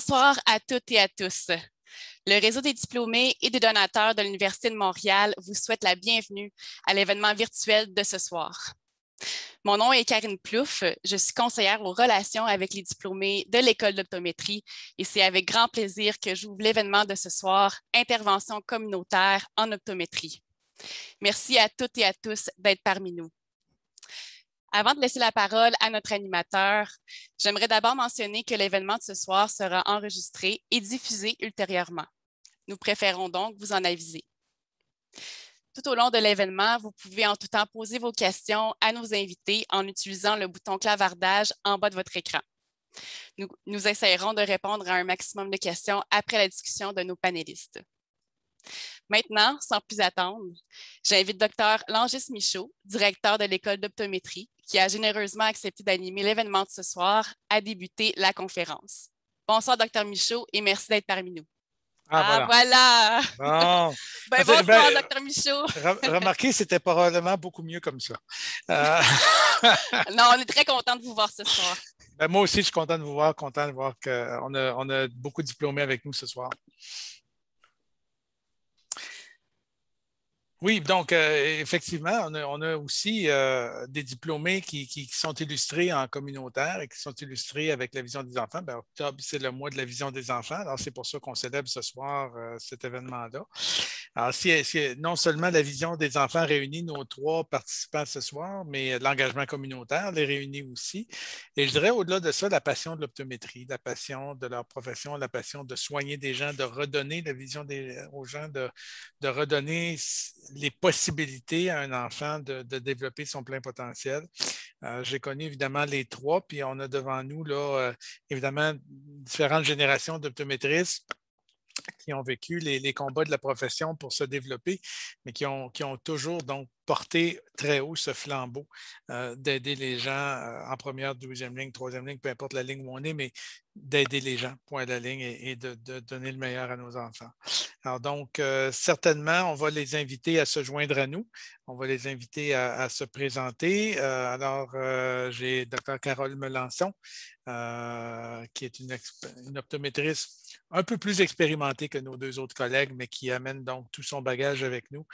Bonsoir à toutes et à tous. Le réseau des diplômés et des donateurs de l'Université de Montréal vous souhaite la bienvenue à l'événement virtuel de ce soir. Mon nom est Karine Plouffe, je suis conseillère aux relations avec les diplômés de l'école d'optométrie et c'est avec grand plaisir que j'ouvre l'événement de ce soir, Intervention communautaire en optométrie. Merci à toutes et à tous d'être parmi nous. Avant de laisser la parole à notre animateur, j'aimerais d'abord mentionner que l'événement de ce soir sera enregistré et diffusé ultérieurement. Nous préférons donc vous en aviser. Tout au long de l'événement, vous pouvez en tout temps poser vos questions à nos invités en utilisant le bouton clavardage en bas de votre écran. Nous, essayerons de répondre à un maximum de questions après la discussion de nos panélistes. Maintenant, sans plus attendre, j'invite Dr Langis Michaud, directeur de l'École d'optométrie, qui a généreusement accepté d'animer l'événement de ce soir, à débuter la conférence. Bonsoir, Dr Michaud, et merci d'être parmi nous. Ah, ah voilà. Ben, bonsoir, ben, Dr Michaud. remarquez, c'était probablement beaucoup mieux comme ça. Euh. non, on est très content de vous voir ce soir. Ben, moi aussi, je suis content de vous voir, content de voir qu'on a, a beaucoup de diplômés avec nous ce soir. Oui, donc euh, effectivement, on a, aussi euh, des diplômés qui, sont illustrés en communautaire et qui sont illustrés avec la vision des enfants. Bien, octobre, c'est le mois de la vision des enfants. Alors, c'est pour ça qu'on célèbre ce soir euh, cet événement-là. Alors, non seulement la vision des enfants réunit nos trois participants ce soir, mais l'engagement communautaire les réunit aussi. Et je dirais au-delà de ça, la passion de l'optométrie, la passion de leur profession, la passion de soigner des gens, de redonner la vision des, aux gens, de redonner les possibilités à un enfant de, développer son plein potentiel. Euh, j'ai connu évidemment les trois, puis on a devant nous, là, euh, évidemment, différentes générations d'optométristes qui ont vécu les, combats de la profession pour se développer, mais qui ont, qui ont toujours donc porter très haut ce flambeau, euh, d'aider les gens euh, en première, deuxième ligne, troisième ligne, peu importe la ligne où on est, mais d'aider les gens, point de la ligne, et, de, donner le meilleur à nos enfants. Alors donc, euh, certainement, on va les inviter à se joindre à nous, on va les inviter à, se présenter. alors, j'ai Dr. Carole Melançon, qui est une, une optométriste un peu plus expérimentée que nos deux autres collègues, mais qui amène donc tout son bagage avec nous,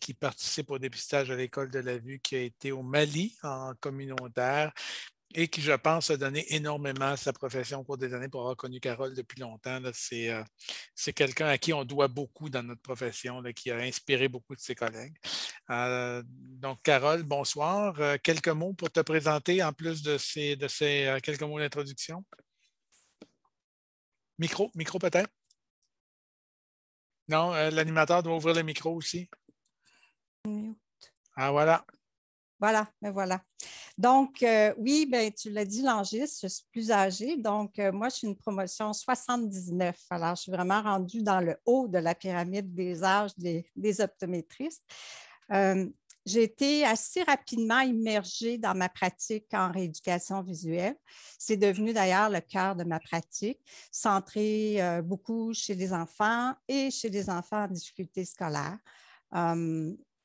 qui participe au dépistage stage à l'école de la vue qui a été au Mali en communautaire et qui, je pense, a donné énormément à sa profession au cours des années pour avoir connu Carole depuis longtemps. Euh, c'est quelqu'un à qui on doit beaucoup dans notre profession, qui a inspiré beaucoup de ses collègues. Euh, donc, Carole, bonsoir. Euh, quelques mots pour te présenter en plus de ces, de ces quelques mots d'introduction. Micro, micro peut-être? Non, l'animateur doit ouvrir le micro aussi. Ah, voilà. Voilà, mais ben voilà. Donc, euh, oui, ben, tu l'as dit, Langis, je suis plus âgée. Donc, euh, moi, je suis une promotion 79. Alors, je suis vraiment rendue dans le haut de la pyramide des âges des, optométristes. Euh, j'ai été assez rapidement immergée dans ma pratique en rééducation visuelle. C'est devenu d'ailleurs le cœur de ma pratique, centrée beaucoup chez les enfants et chez les enfants en difficulté scolaire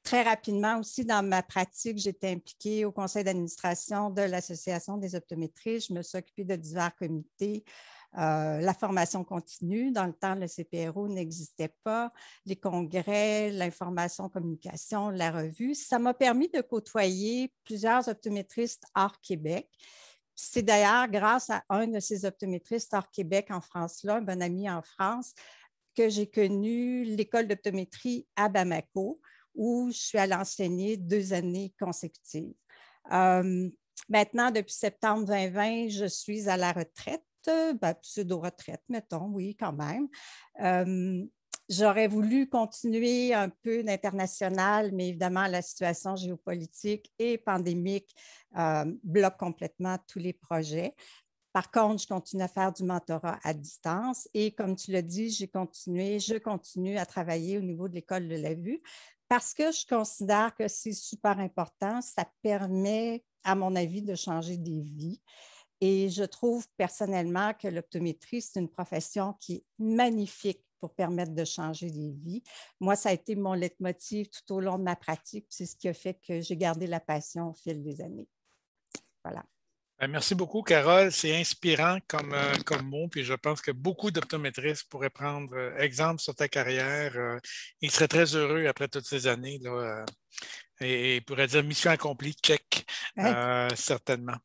très rapidement aussi dans ma pratique, j'étais impliquée au conseil d'administration de l'Association des optométries. Je me suis occupée de divers comités. Euh, la formation continue. Dans le temps, le CPRO n'existait pas. Les congrès, l'information, communication, la revue. Ça m'a permis de côtoyer plusieurs optométristes hors Québec. C'est d'ailleurs grâce à un de ces optométristes hors Québec en France-là, un bon ami en France, que j'ai connu l'école d'optométrie à Bamako où je suis allée enseigner deux années consécutives. Euh, maintenant, depuis septembre 2020, je suis à la retraite, ben, pseudo-retraite, mettons, oui, quand même. Euh, j'aurais voulu continuer un peu d'international, mais évidemment, la situation géopolitique et pandémique euh, bloque complètement tous les projets. Par contre, je continue à faire du mentorat à distance et comme tu l'as dit, j'ai continué, je continue à travailler au niveau de l'école de la vue parce que je considère que c'est super important. Ça permet, à mon avis, de changer des vies. Et je trouve personnellement que l'optométrie, c'est une profession qui est magnifique pour permettre de changer des vies. Moi, ça a été mon leitmotiv tout au long de ma pratique. C'est ce qui a fait que j'ai gardé la passion au fil des années. Voilà. Ben, merci beaucoup, Carole. C'est inspirant euh, comme, mot, puis je pense que beaucoup d'optométristes pourraient prendre euh, exemple sur ta carrière. Euh, ils seraient très heureux après toutes ces années et, pourraient dire mission accomplie, check, certainement.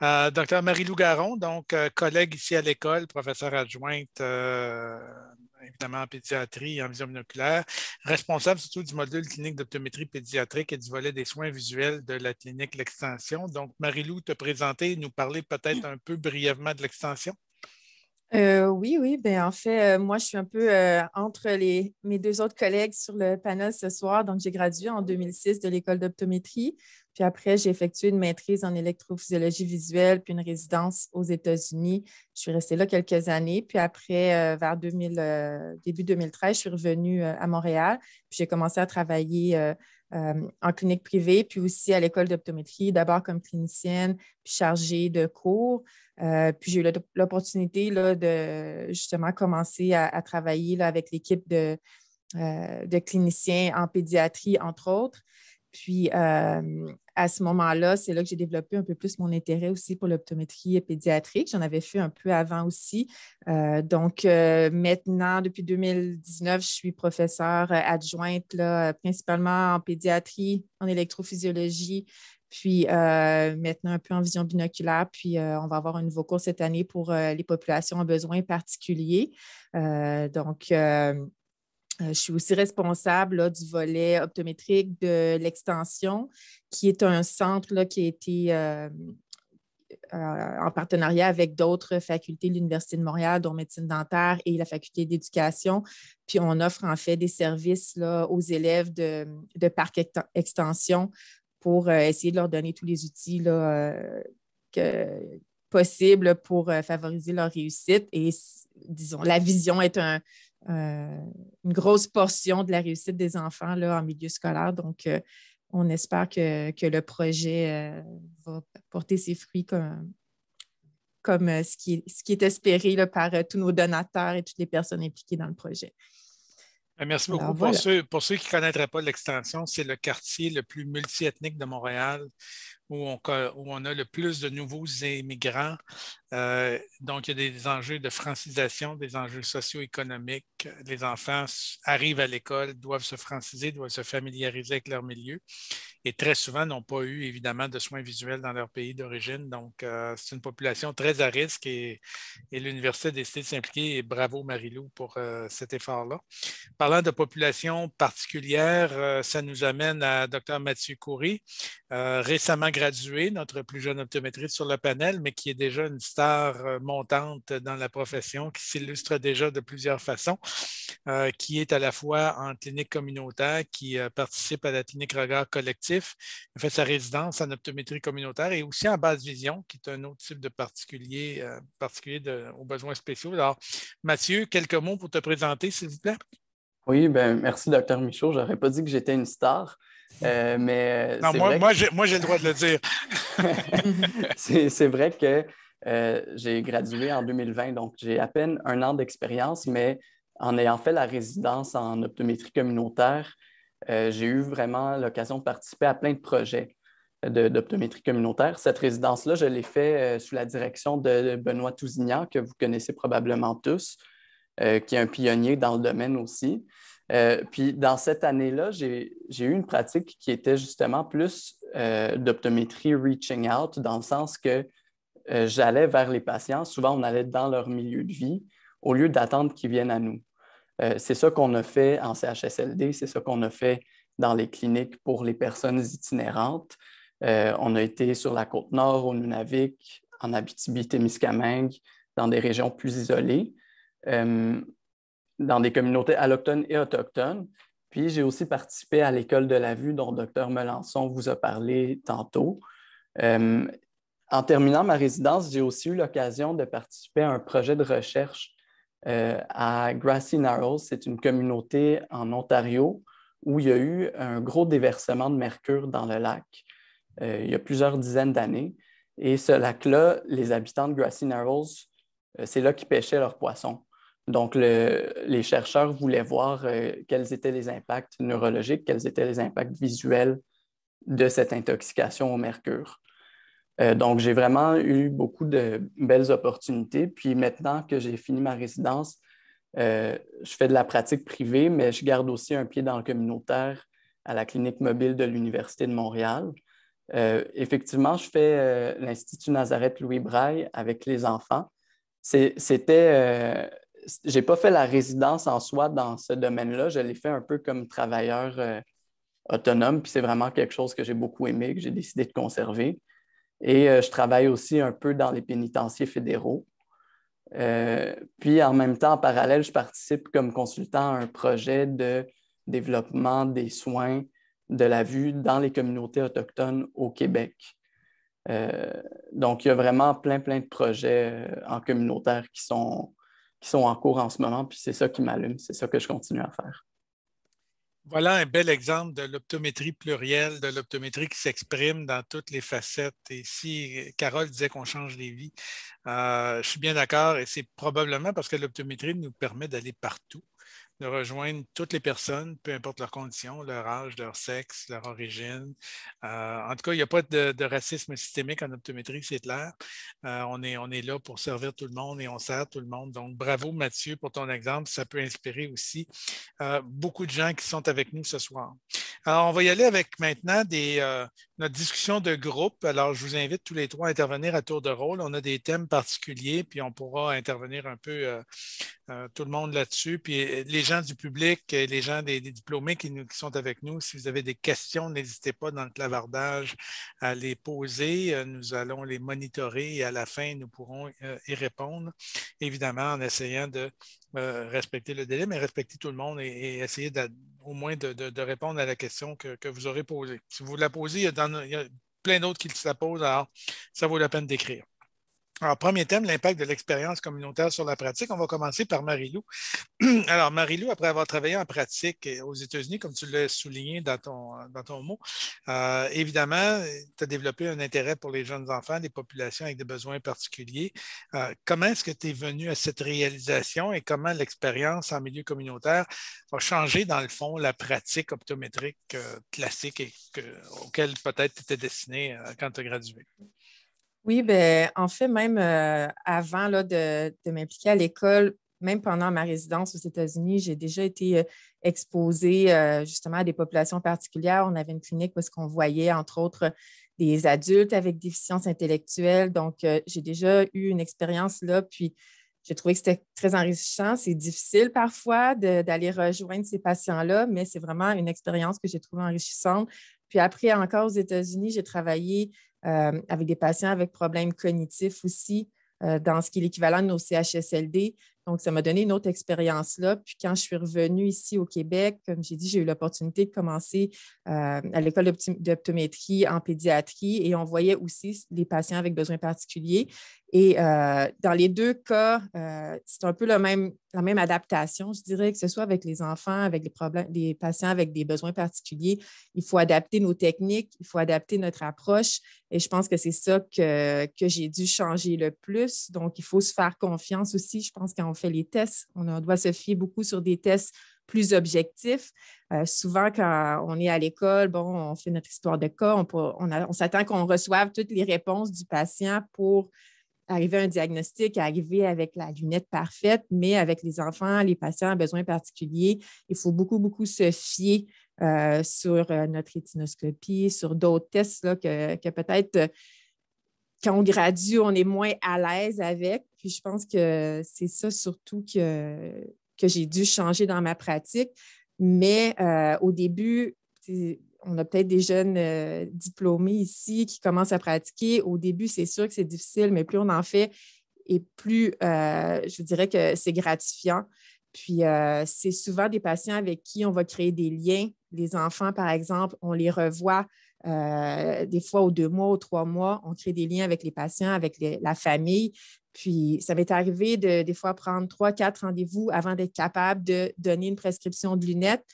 docteur Marie-Lou Garon, donc collègue ici à l'école, professeur adjointe évidemment en pédiatrie et en vision binoculaire, responsable surtout du module clinique d'optométrie pédiatrique et du volet des soins visuels de la clinique L'Extension. Donc, Marie-Lou, te présenter et nous parler peut-être un peu brièvement de l'Extension. Euh, oui, oui. Bien, en fait, euh, moi, je suis un peu euh, entre mes deux autres collègues sur le panel ce soir. Donc, j'ai gradué en 2006 de l'école d'optométrie. Puis après, j'ai effectué une maîtrise en électrophysiologie visuelle, puis une résidence aux États-Unis. Je suis restée là quelques années. Puis après, euh, vers euh, début 2013, je suis revenue euh, à Montréal. Puis j'ai commencé à travailler en clinique privée, puis aussi à l'école d'optométrie, d'abord comme clinicienne, puis chargée de cours. puis j'ai eu l'opportunité de justement commencer à, travailler là, avec l'équipe de, de cliniciens en pédiatrie, entre autres. Puis euh, à ce moment-là, c'est là que j'ai développé un peu plus mon intérêt aussi pour l'optométrie pédiatrique. J'en avais fait un peu avant aussi. Euh, donc euh, maintenant, depuis 2019, je suis professeure adjointe principalement en pédiatrie, en électrophysiologie, puis maintenant un peu en vision binoculaire. Puis on va avoir un nouveau cours cette année pour les populations en besoin particuliers. donc, euh, je suis aussi responsable du volet optométrique de l'extension, qui est un centre qui a été euh, euh, en partenariat avec d'autres facultés, de l'Université de Montréal, dont médecine dentaire et la faculté d'éducation. Puis on offre en fait des services aux élèves de, parc extension pour essayer de leur donner tous les outils possibles pour favoriser leur réussite. Et disons, la vision est un euh, une grosse portion de la réussite des enfants là, en milieu scolaire. Donc, euh, on espère que, le projet euh, va porter ses fruits comme, comme ce, qui, ce, qui, est espéré par tous nos donateurs et toutes les personnes impliquées dans le projet. Merci beaucoup. pour, ceux, pour, ceux, qui ne connaîtraient pas l'extension, c'est le quartier le plus multiethnique de Montréal où on, où on, a le plus de nouveaux immigrants. Euh, donc, il y a des enjeux de francisation, des enjeux socio-économiques. Les enfants arrivent à l'école, doivent se franciser, doivent se familiariser avec leur milieu et très souvent n'ont pas eu, évidemment, de soins visuels dans leur pays d'origine. Donc, euh, c'est une population très à risque et, l'Université a décidé de s'impliquer et bravo Marilou pour euh, cet effort-là. Parlant de population particulière, ça nous amène à Dr Mathieu Coury, récemment graduée, notre plus jeune optométriste sur le panel, mais qui est déjà une star euh, montante dans la profession, qui s'illustre déjà de plusieurs façons, euh, qui est à la fois en clinique communautaire, qui euh, participe à la clinique regard collectif, fait sa résidence en optométrie communautaire et aussi en basse vision, qui est un autre type de particulier, aux besoins spéciaux. Alors, Mathieu, quelques mots pour te présenter, s'il vous plaît. Oui, ben merci, docteur Michaud. Je n'aurais pas dit que j'étais une star. Euh, mais euh, non, moi, j'ai le droit de le dire. c'est vrai que euh, j'ai gradué en 2020, donc j'ai à peine un an d'expérience, mais en ayant fait la résidence en optométrie communautaire, j'ai eu vraiment l'occasion de participer à plein de projets d'optométrie communautaire. Cette résidence-là, je l'ai fait sous la direction de Benoît Tousignan, que vous connaissez probablement tous, qui est un pionnier dans le domaine aussi. Euh, puis dans cette année-là, j'ai eu une pratique qui était justement plus euh, d'optométrie reaching out, dans le sens que euh, j'allais vers les patients. Souvent, on allait dans leur milieu de vie au lieu d'attendre qu'ils viennent à nous. c'est ça qu'on a fait en CHSLD, c'est ça qu'on a fait dans les cliniques pour les personnes itinérantes. on a été sur la côte nord, au Nunavik, en Abitibi-Témiscamingue, dans des régions plus isolées dans des communautés allochtones et autochtones. Puis j'ai aussi participé à l'école de la vue dont Dr Melançon vous a parlé tantôt. Euh, en terminant ma résidence, j'ai aussi eu l'occasion de participer à un projet de recherche euh, à Grassy Narrows. C'est une communauté en Ontario où il y a eu un gros déversement de mercure dans le lac euh, il y a plusieurs dizaines d'années. Et ce lac-là, les habitants de Grassy Narrows, c'est là qu'ils pêchaient leurs poissons. Donc, les chercheurs voulaient voir euh, quels étaient les impacts neurologiques, quels étaient les impacts visuels de cette intoxication au mercure. Euh, donc, j'ai vraiment eu beaucoup de belles opportunités. Puis maintenant que j'ai fini ma résidence, euh, je fais de la pratique privée, mais je garde aussi un pied dans le communautaire à la clinique mobile de l'Université de Montréal. effectivement, je fais l'Institut Nazareth Louis Braille avec les enfants. C'était n'ai pas fait la résidence en soi dans ce domaine-là. Je l'ai fait un peu comme travailleur euh, autonome, puis c'est vraiment quelque chose que j'ai beaucoup aimé, que j'ai décidé de conserver. Et euh, je travaille aussi un peu dans les pénitenciers fédéraux. Euh, puis en même temps, en parallèle, je participe comme consultant à un projet de développement des soins de la vue dans les communautés autochtones au Québec. donc, il y a vraiment plein, plein de projets en communautaire qui sont, sont en cours en ce moment, puis c'est ça qui m'allume, c'est ça que je continue à faire. Voilà un bel exemple de l'optométrie plurielle, de l'optométrie qui s'exprime dans toutes les facettes. Et si Carole disait qu'on change les vies, euh, je suis bien d'accord et c'est probablement parce que l'optométrie nous permet d'aller partout de rejoindre toutes les personnes, peu importe leur condition, leur âge, leur sexe, leur origine. Euh, en tout cas, il n'y a pas de, racisme systémique en optométrie, c'est clair. Euh, on, est, on est là pour servir tout le monde et on sert tout le monde. Donc, bravo Mathieu pour ton exemple. Ça peut inspirer aussi euh, beaucoup de gens qui sont avec nous ce soir. Alors, on va y aller avec maintenant notre discussion de groupe. Alors, je vous invite tous les trois à intervenir à tour de rôle. On a des thèmes particuliers, puis on pourra intervenir un peu tout le monde là-dessus. Puis les gens du public, euh, les gens des, diplômés qui, sont avec nous, si vous avez des questions, n'hésitez pas dans le clavardage à les poser. Euh, nous allons les monitorer et à la fin, nous pourrons euh, y répondre, évidemment en essayant de respecter le délai, mais respecter tout le monde et, essayer au moins de, répondre à la question que, vous aurez posée. Si vous la posez, il y a, plein d'autres qui se la posent, alors ça vaut la peine d'écrire. Alors, premier thème, l'impact de l'expérience communautaire sur la pratique. On va commencer par Marie-Lou. Alors, Marie-Lou, après avoir travaillé en pratique euh, aux États-Unis, comme tu l'as souligné dans ton, euh, mot, euh, évidemment, tu as développé un intérêt pour les jeunes enfants, les populations avec des besoins particuliers. comment est-ce que tu es venu à cette réalisation et comment l'expérience en milieu communautaire a changé, dans le fond, la pratique optométrique classique auquel peut-être tu étais destiné quand tu as gradué? Oui, ben, en fait, même euh, avant là, de, m'impliquer à l'école, même pendant ma résidence aux États-Unis, j'ai déjà été euh, exposée euh, justement à des populations particulières. On avait une clinique parce qu'on voyait, entre autres, des adultes avec déficience intellectuelle. Donc, j'ai déjà eu une expérience là, puis j'ai trouvé que c'était très enrichissant. C'est difficile parfois d'aller rejoindre ces patients-là, mais c'est vraiment une expérience que j'ai trouvée enrichissante. Puis après, encore aux États-Unis, j'ai travaillé euh, avec des patients avec problèmes cognitifs aussi, euh, dans ce qui est l'équivalent de nos CHSLD. Donc, ça m'a donné une autre expérience-là. Puis quand je suis revenue ici au Québec, comme j'ai dit, j'ai eu l'opportunité de commencer euh, à l'école d'optométrie en pédiatrie et on voyait aussi les patients avec besoins particuliers. Et euh, dans les deux cas, euh, c'est un peu le même, la même adaptation, je dirais, que ce soit avec les enfants, avec les, problèmes, des patients avec des besoins particuliers. Il faut adapter nos techniques, il faut adapter notre approche. Et je pense que c'est ça que, que j'ai dû changer le plus. Donc, il faut se faire confiance aussi, je pense, qu'on fait les tests. On doit se fier beaucoup sur des tests plus objectifs. Euh, souvent, quand on est à l'école, bon, on fait notre histoire de cas, on, s'attend qu'on reçoive toutes les réponses du patient pour arriver à un diagnostic, arriver avec la lunette parfaite, mais avec les enfants, les patients à besoins particuliers, il faut beaucoup, beaucoup se fier euh, sur euh, notre rétinoscopie, sur d'autres tests que peut-être quand on gradue, on est moins à l'aise avec je pense que c'est ça surtout que, j'ai dû changer dans ma pratique. Mais euh, au début, on a peut-être des jeunes euh, diplômés ici qui commencent à pratiquer. Au début, c'est sûr que c'est difficile, mais plus on en fait et plus, euh, je dirais que c'est gratifiant. Puis, c'est souvent des patients avec qui on va créer des liens. Les enfants, par exemple, on les revoit euh, des fois aux deux mois, ou trois mois, on crée des liens avec les patients, avec la famille. Puis, ça m'est arrivé de, des fois, prendre trois, quatre rendez-vous avant d'être capable de donner une prescription de lunettes.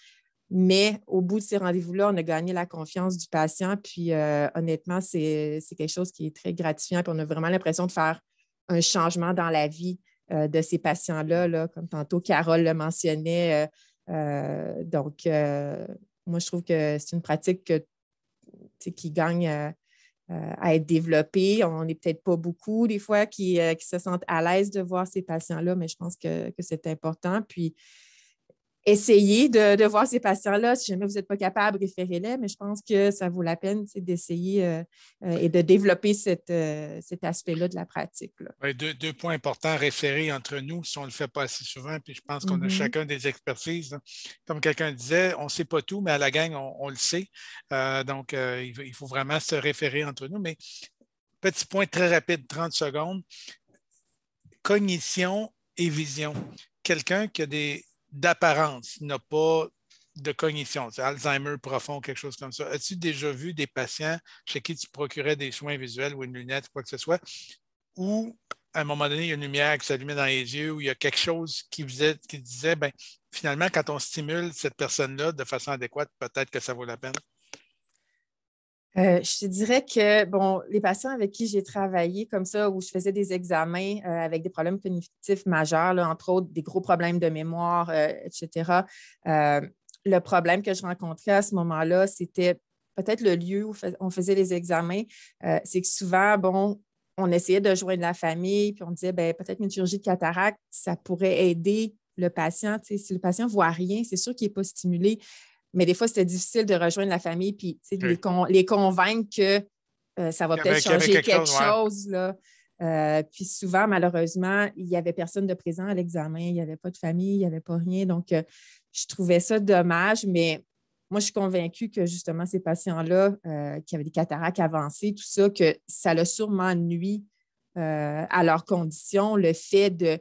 Mais au bout de ces rendez-vous-là, on a gagné la confiance du patient. Puis, euh, honnêtement, c'est quelque chose qui est très gratifiant. Puis, on a vraiment l'impression de faire un changement dans la vie euh, de ces patients-là, là, comme tantôt Carole le mentionnait. donc, moi, je trouve que c'est une pratique que qui gagnent euh, euh, à, être développés. On n'est peut-être pas beaucoup des fois euh, qui, se sentent à l'aise de voir ces patients-là, mais je pense que, que c'est important. Puis, essayez de, voir ces patients-là. Si jamais vous n'êtes pas capable, référez-les, mais je pense que ça vaut la peine d'essayer euh, euh, et de développer euh, cet aspect-là de la pratique. deux, points importants, à référer entre nous, si on ne le fait pas assez souvent, puis je pense qu'on a mm-hmm. chacun des expertises. Comme quelqu'un disait, on ne sait pas tout, mais à la gang, on, le sait. donc, il faut vraiment se référer entre nous. Mais petit point très rapide, 30 secondes. Cognition et vision. Quelqu'un qui a des d'apparence, n'a pas de cognition, c'est Alzheimer profond, quelque chose comme ça. As-tu déjà vu des patients chez qui tu procurais des soins visuels ou une lunette, quoi que ce soit, où à un moment donné, il y a une lumière qui s'allumait dans les yeux, ou il y a quelque chose qui, qui disait, ben, finalement, quand on stimule cette personne-là de façon adéquate, peut-être que ça vaut la peine? Euh, je dirais que, bon, les patients avec qui j'ai travaillé comme ça, où je faisais des examens euh, avec des problèmes cognitifs majeurs, entre autres des gros problèmes de mémoire, euh, etc., le problème que je rencontrais à ce moment-là, c'était peut-être le lieu où on faisait les examens. C'est que souvent, bon, on essayait de joindre la famille, puis on disait, ben, peut-être une chirurgie de cataracte, ça pourrait aider le patient. si le patient ne voit rien, c'est sûr qu'il n'est pas stimulé. Mais des fois, c'était difficile de rejoindre la famille puis les, convaincre que euh, ça va peut-être changer quelque, chose. là. Euh, puis souvent, malheureusement, il n'y avait personne de présent à l'examen, il n'y avait pas de famille, il n'y avait pas rien. Donc, euh, je trouvais ça dommage, mais moi, je suis convaincue que justement, ces patients-là qui avaient des cataractes avancées, tout ça, que ça l'a sûrement nuit à leurs conditions, le fait de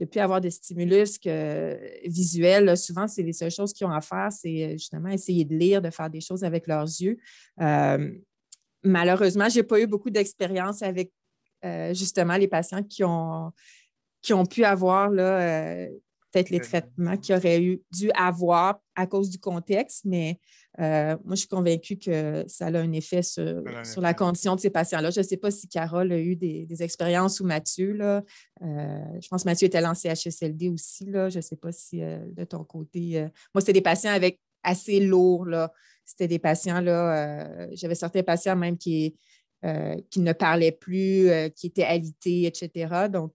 de plus avoir des stimulus euh, visuels. souvent, c'est les seules choses qu'ils ont à faire, c'est euh, justement essayer de lire, de faire des choses avec leurs yeux. Euh, malheureusement, je n'ai pas eu beaucoup d'expérience avec justement les patients qui ont, qui ont pu avoir là, peut-être les traitements qu'il aurait eu, dû avoir à cause du contexte, mais euh, moi, je suis convaincue que ça a un effet sur, la condition de ces patients-là. Je ne sais pas si Carole a eu des, expériences ou Mathieu. Là. Euh, je pense que Mathieu était en CHSLD aussi. Là. Je ne sais pas si euh, de ton côté. Moi, c'était des patients avec assez lourd. C'était des patients, là. J'avais certains patients même qui, qui ne parlaient plus, qui étaient alités, etc. Donc,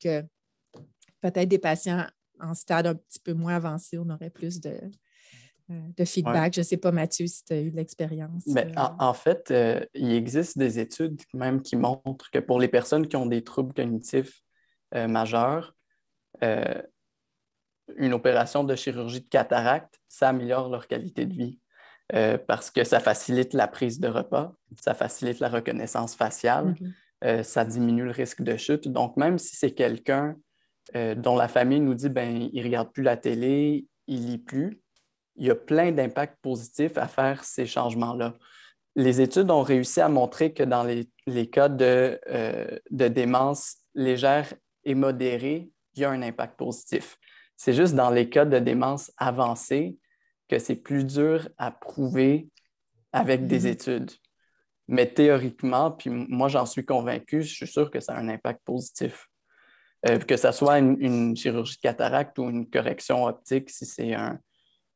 peut-être des patients en stade un petit peu moins avancé, on aurait plus de, euh, feedback. Je ne sais pas, Mathieu, si tu as eu de l'expérience. Mais euh. en, fait, euh, il existe des études même qui montrent que pour les personnes qui ont des troubles cognitifs majeurs, une opération de chirurgie de cataracte, ça améliore leur qualité de vie parce que ça facilite la prise de repas, ça facilite la reconnaissance faciale, ça diminue le risque de chute. Donc, même si c'est quelqu'un euh, dont la famille nous dit ben il regarde plus la télé, il lit plus. Il y a plein d'impacts positifs à faire ces changements-là. Les études ont réussi à montrer que dans les, cas de, euh, de démence légère et modérée, il y a un impact positif. C'est juste dans les cas de démence avancée que c'est plus dur à prouver avec des mm-hmm. études. Mais théoriquement, puis moi j'en suis convaincu, je suis sûr que ça a un impact positif. Euh, que ce soit une, chirurgie de cataracte ou une correction optique si c'est euh,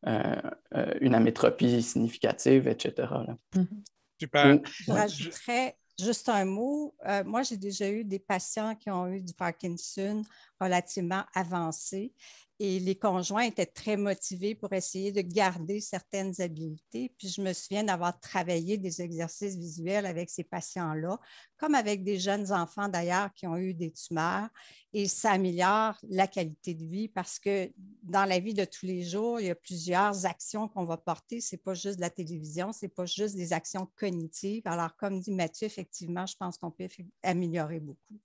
euh, une amétropie significative, etc. Mhm. Je rajouterais juste un mot. moi, j'ai déjà eu des patients qui ont eu du Parkinson relativement avancé et les conjoints étaient très motivés pour essayer de garder certaines habiletés. Puis je me souviens d'avoir travaillé des exercices visuels avec ces patients-là comme avec des jeunes enfants d'ailleurs qui ont eu des tumeurs. Et ça améliore la qualité de vie parce que dans la vie de tous les jours, il y a plusieurs actions qu'on va porter. Ce n'est pas juste la télévision, ce n'est pas juste des actions cognitives. Alors, comme dit Mathieu, effectivement, je pense qu'on peut améliorer beaucoup.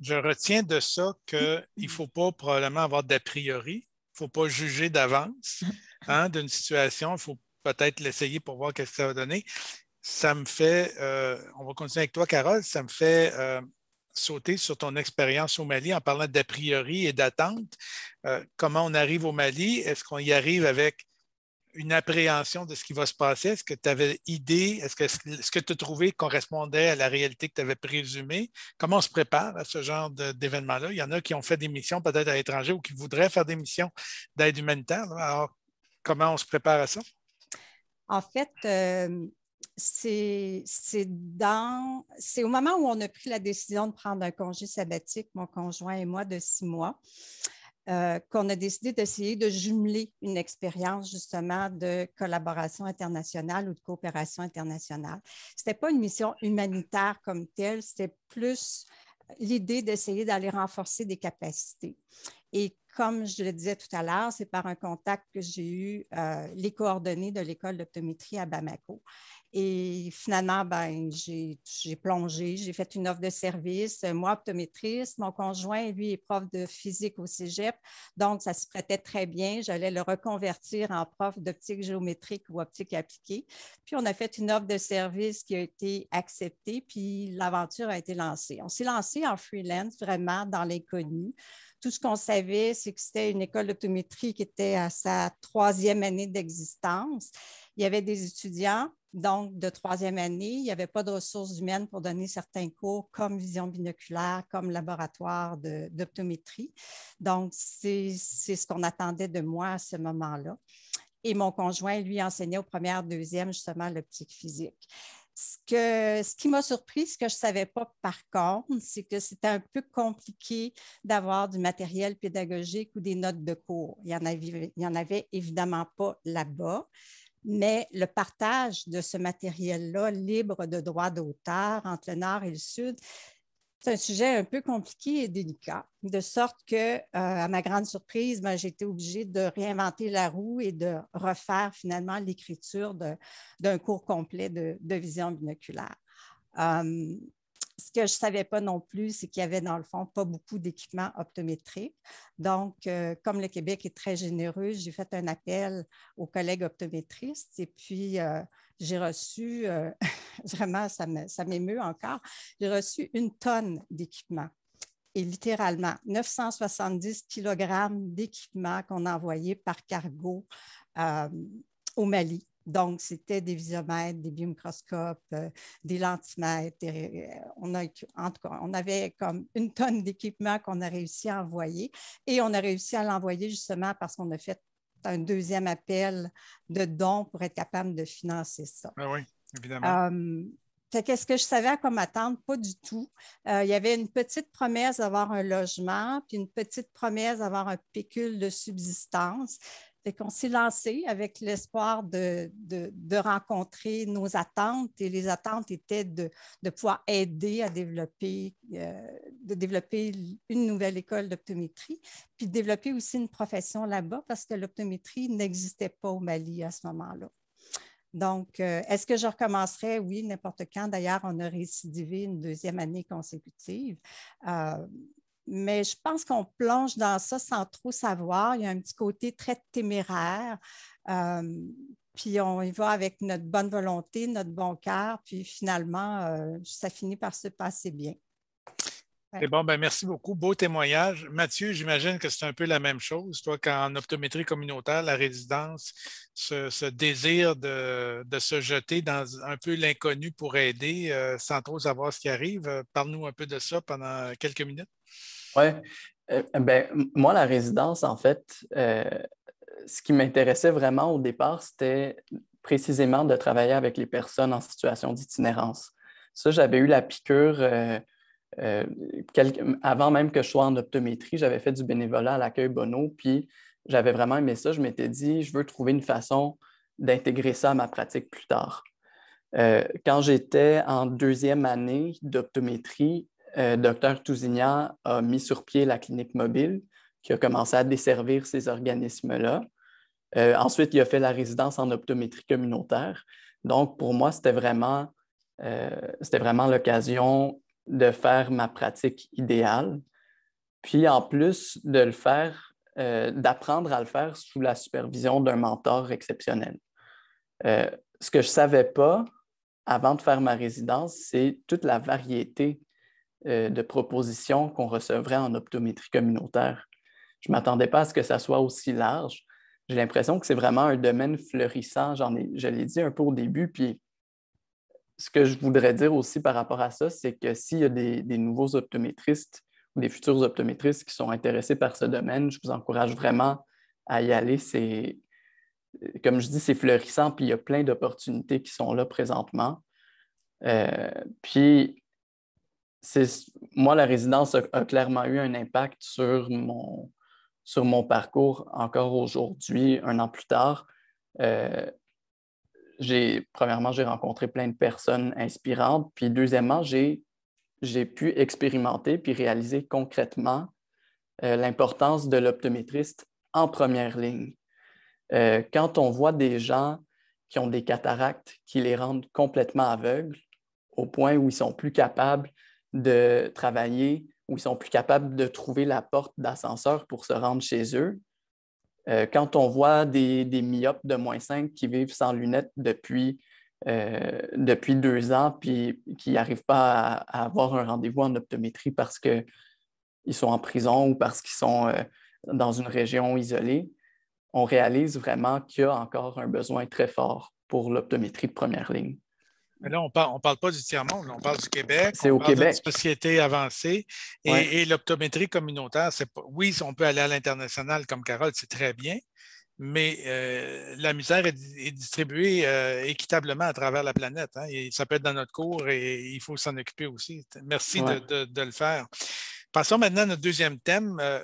Je retiens de ça qu'il ne faut pas probablement avoir d'a priori. Il ne faut pas juger d'avance hein, d'une situation. Il faut peut-être l'essayer pour voir ce que ça va donner ça me fait, euh, on va continuer avec toi, Carole, ça me fait euh, sauter sur ton expérience au Mali en parlant d'a priori et d'attente. Euh, comment on arrive au Mali? Est-ce qu'on y arrive avec une appréhension de ce qui va se passer? Est-ce que tu avais idée? Est-ce que ce que tu as correspondait à la réalité que tu avais présumée? Comment on se prépare à ce genre d'événement-là? Il y en a qui ont fait des missions peut-être à l'étranger ou qui voudraient faire des missions d'aide humanitaire. Alors, comment on se prépare à ça? En fait, c'est dans c'est au moment où on a pris la décision de prendre un congé sabbatique, mon conjoint et moi, de six mois, euh, qu'on a décidé d'essayer de jumeler une expérience justement de collaboration internationale ou de coopération internationale. Ce n'était pas une mission humanitaire comme telle, c'était plus l'idée d'essayer d'aller renforcer des capacités. Et comme je le disais tout à l'heure, c'est par un contact que j'ai eu euh, les coordonnées de l'école d'optométrie à Bamako. Et finalement, ben, j'ai plongé, j'ai fait une offre de service, euh, moi optométriste, mon conjoint, lui, est prof de physique au Cégep, donc ça se prêtait très bien. J'allais le reconvertir en prof d'optique géométrique ou optique appliquée. Puis on a fait une offre de service qui a été acceptée, puis l'aventure a été lancée. On s'est lancé en freelance, vraiment dans l'inconnu. Tout ce qu'on savait, c'est que c'était une école d'optométrie qui était à sa troisième année d'existence. Il y avait des étudiants, donc de troisième année. Il n'y avait pas de ressources humaines pour donner certains cours comme vision binoculaire, comme laboratoire d'optométrie. Donc, c'est ce qu'on attendait de moi à ce moment-là. Et mon conjoint, lui, enseignait aux premières, deuxième, justement, l'optique physique. Ce, qui m'a surpris, ce que je ne savais pas par contre, c'est que c'était un peu compliqué d'avoir du matériel pédagogique ou des notes de cours. Il n'y en, avait, y en avait évidemment pas là-bas, mais le partage de ce matériel-là libre de droit d'auteur entre le Nord et le Sud, c'est un sujet un peu compliqué et délicat, de sorte que, euh, à ma grande surprise, ben, j'ai été obligée de réinventer la roue et de refaire finalement l'écriture d'un cours complet de, vision binoculaire. Hum, ce que je ne savais pas non plus, c'est qu'il y avait dans le fond pas beaucoup d'équipements optométriques. Donc, euh, comme le Québec est très généreux, j'ai fait un appel aux collègues optométristes et puis euh, j'ai reçu, euh, vraiment, ça m'émeut encore, j'ai reçu une tonne d'équipement. Et littéralement, 970 kg d'équipement qu'on a envoyé par cargo euh, au Mali. Donc, c'était des visomètres, des biomicroscopes, euh, des lentimètres. on a, en tout on avait comme une tonne d'équipement qu'on a réussi à envoyer et on a réussi à l'envoyer justement parce qu'on a fait un deuxième appel de dons pour être capable de financer ça. Ah oui, évidemment. Euh, Qu'est-ce que je savais à quoi m'attendre? Pas du tout. Euh, il y avait une petite promesse d'avoir un logement, puis une petite promesse d'avoir un pécule de subsistance. On qu'on s'est lancé avec l'espoir de, rencontrer nos attentes et les attentes étaient de, de pouvoir aider à développer, euh, de développer une nouvelle école d'optométrie, puis de développer aussi une profession là-bas parce que l'optométrie n'existait pas au Mali à ce moment-là. Donc, euh, est-ce que je recommencerai? Oui, n'importe quand. D'ailleurs, on a récidivé une deuxième année consécutive. Euh, mais je pense qu'on plonge dans ça sans trop savoir. Il y a un petit côté très téméraire. puis on y va avec notre bonne volonté, notre bon cœur, puis finalement, euh, ça finit par se passer bien. C'est bon, ben merci beaucoup. Beau témoignage. Mathieu, j'imagine que c'est un peu la même chose. Toi, qu'en optométrie communautaire, la résidence, ce, désir de, se jeter dans un peu l'inconnu pour aider euh, sans trop savoir ce qui arrive. Parle-nous un peu de ça pendant quelques minutes. Oui. Euh, ben, moi, la résidence, en fait, euh, ce qui m'intéressait vraiment au départ, c'était précisément de travailler avec les personnes en situation d'itinérance. Ça, j'avais eu la piqûre euh, avant même que je sois en optométrie, j'avais fait du bénévolat à l'accueil Bonneau, puis j'avais vraiment aimé ça. Je m'étais dit, je veux trouver une façon d'intégrer ça à ma pratique plus tard. quand j'étais en deuxième année d'optométrie, euh, docteur Tousignan a mis sur pied la clinique mobile qui a commencé à desservir ces organismes-là. Euh, ensuite, il a fait la résidence en optométrie communautaire. Donc, pour moi, c'était vraiment, euh, l'occasion de faire ma pratique idéale. Puis, en plus de le faire, d'apprendre à le faire sous la supervision d'un mentor exceptionnel. ce que je ne savais pas avant de faire ma résidence, c'est toute la variété euh, de propositions qu'on recevrait en optométrie communautaire. Je ne m'attendais pas à ce que ça soit aussi large. J'ai l'impression que c'est vraiment un domaine fleurissant. J'en ai, je l'ai dit un peu au début, puis ce que je voudrais dire aussi par rapport à ça, c'est que s'il y a des, nouveaux optométristes ou des futurs optométristes qui sont intéressés par ce domaine, je vous encourage vraiment à y aller. C'est, comme je dis, c'est fleurissant puis il y a plein d'opportunités qui sont là présentement. Euh, puis moi, la résidence a, clairement eu un impact sur mon, parcours encore aujourd'hui, un an plus tard. Euh, premièrement, j'ai rencontré plein de personnes inspirantes, puis deuxièmement, j'ai pu expérimenter puis réaliser concrètement euh, l'importance de l'optométriste en première ligne. Euh, quand on voit des gens qui ont des cataractes qui les rendent complètement aveugles, au point où ils sont plus capables de travailler ou ils sont plus capables de trouver la porte d'ascenseur pour se rendre chez eux. Euh, quand on voit des, myopes de moins 5 qui vivent sans lunettes euh, depuis, deux ans, puis qui n'arrivent pas à, avoir un rendez-vous en optométrie parce qu'ils sont en prison ou parce qu'ils sont euh, dans une région isolée, on réalise vraiment qu'il y a encore un besoin très fort pour l'optométrie de première ligne. Mais là, on ne parle, pas du tiers-monde, on parle du Québec. C'est au Québec. société avancée. Et, l'optométrie communautaire, c'est oui, on peut aller à l'international comme Carole, c'est très bien, mais euh, la misère est, distribuée euh, équitablement à travers la planète. Hein, et ça peut être dans notre cours et il faut s'en occuper aussi. Merci de, le faire. Passons maintenant à notre deuxième thème, euh,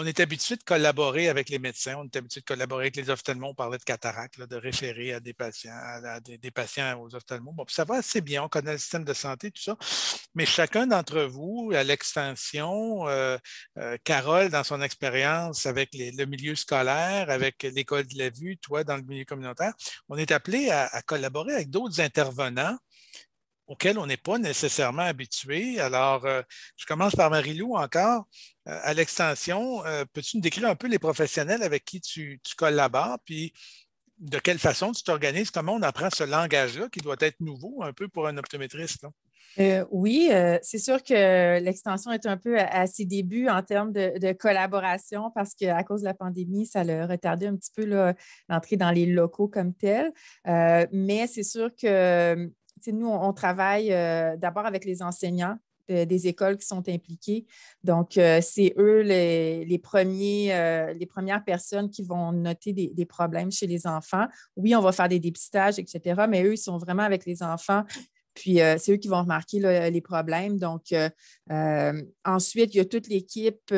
on est habitué de collaborer avec les médecins, on est habitué de collaborer avec les ophtalmos. On parlait de cataracte, de référer à des patients, à des, patients aux ophtalmos. Bon, ça va assez bien, on connaît le système de santé, tout ça. Mais chacun d'entre vous, à l'extension, euh, euh, Carole, dans son expérience avec le milieu scolaire, avec l'école de la vue, toi, dans le milieu communautaire, on est appelé à collaborer avec d'autres intervenants auquel on n'est pas nécessairement habitué. Alors, euh, je commence par Marie-Lou encore. Euh, à l'extension, euh, peux-tu nous décrire un peu les professionnels avec qui tu, collabores, puis de quelle façon tu t'organises, comment on apprend ce langage-là qui doit être nouveau un peu pour un optométriste? oui, c'est sûr que l'extension est un peu à, ses débuts en termes de, collaboration parce qu'à cause de la pandémie, ça a retardé un petit peu l'entrée dans les locaux comme tel. mais c'est sûr que nous, on, travaille euh, d'abord avec les enseignants des écoles qui sont impliquées. Donc, euh, c'est eux les, premiers, euh, les premières personnes qui vont noter des, problèmes chez les enfants. Oui, on va faire des dépistages, etc., mais eux, ils sont vraiment avec les enfants. Puis, c'est eux qui vont remarquer les problèmes. Donc, ensuite, il y a toute l'équipe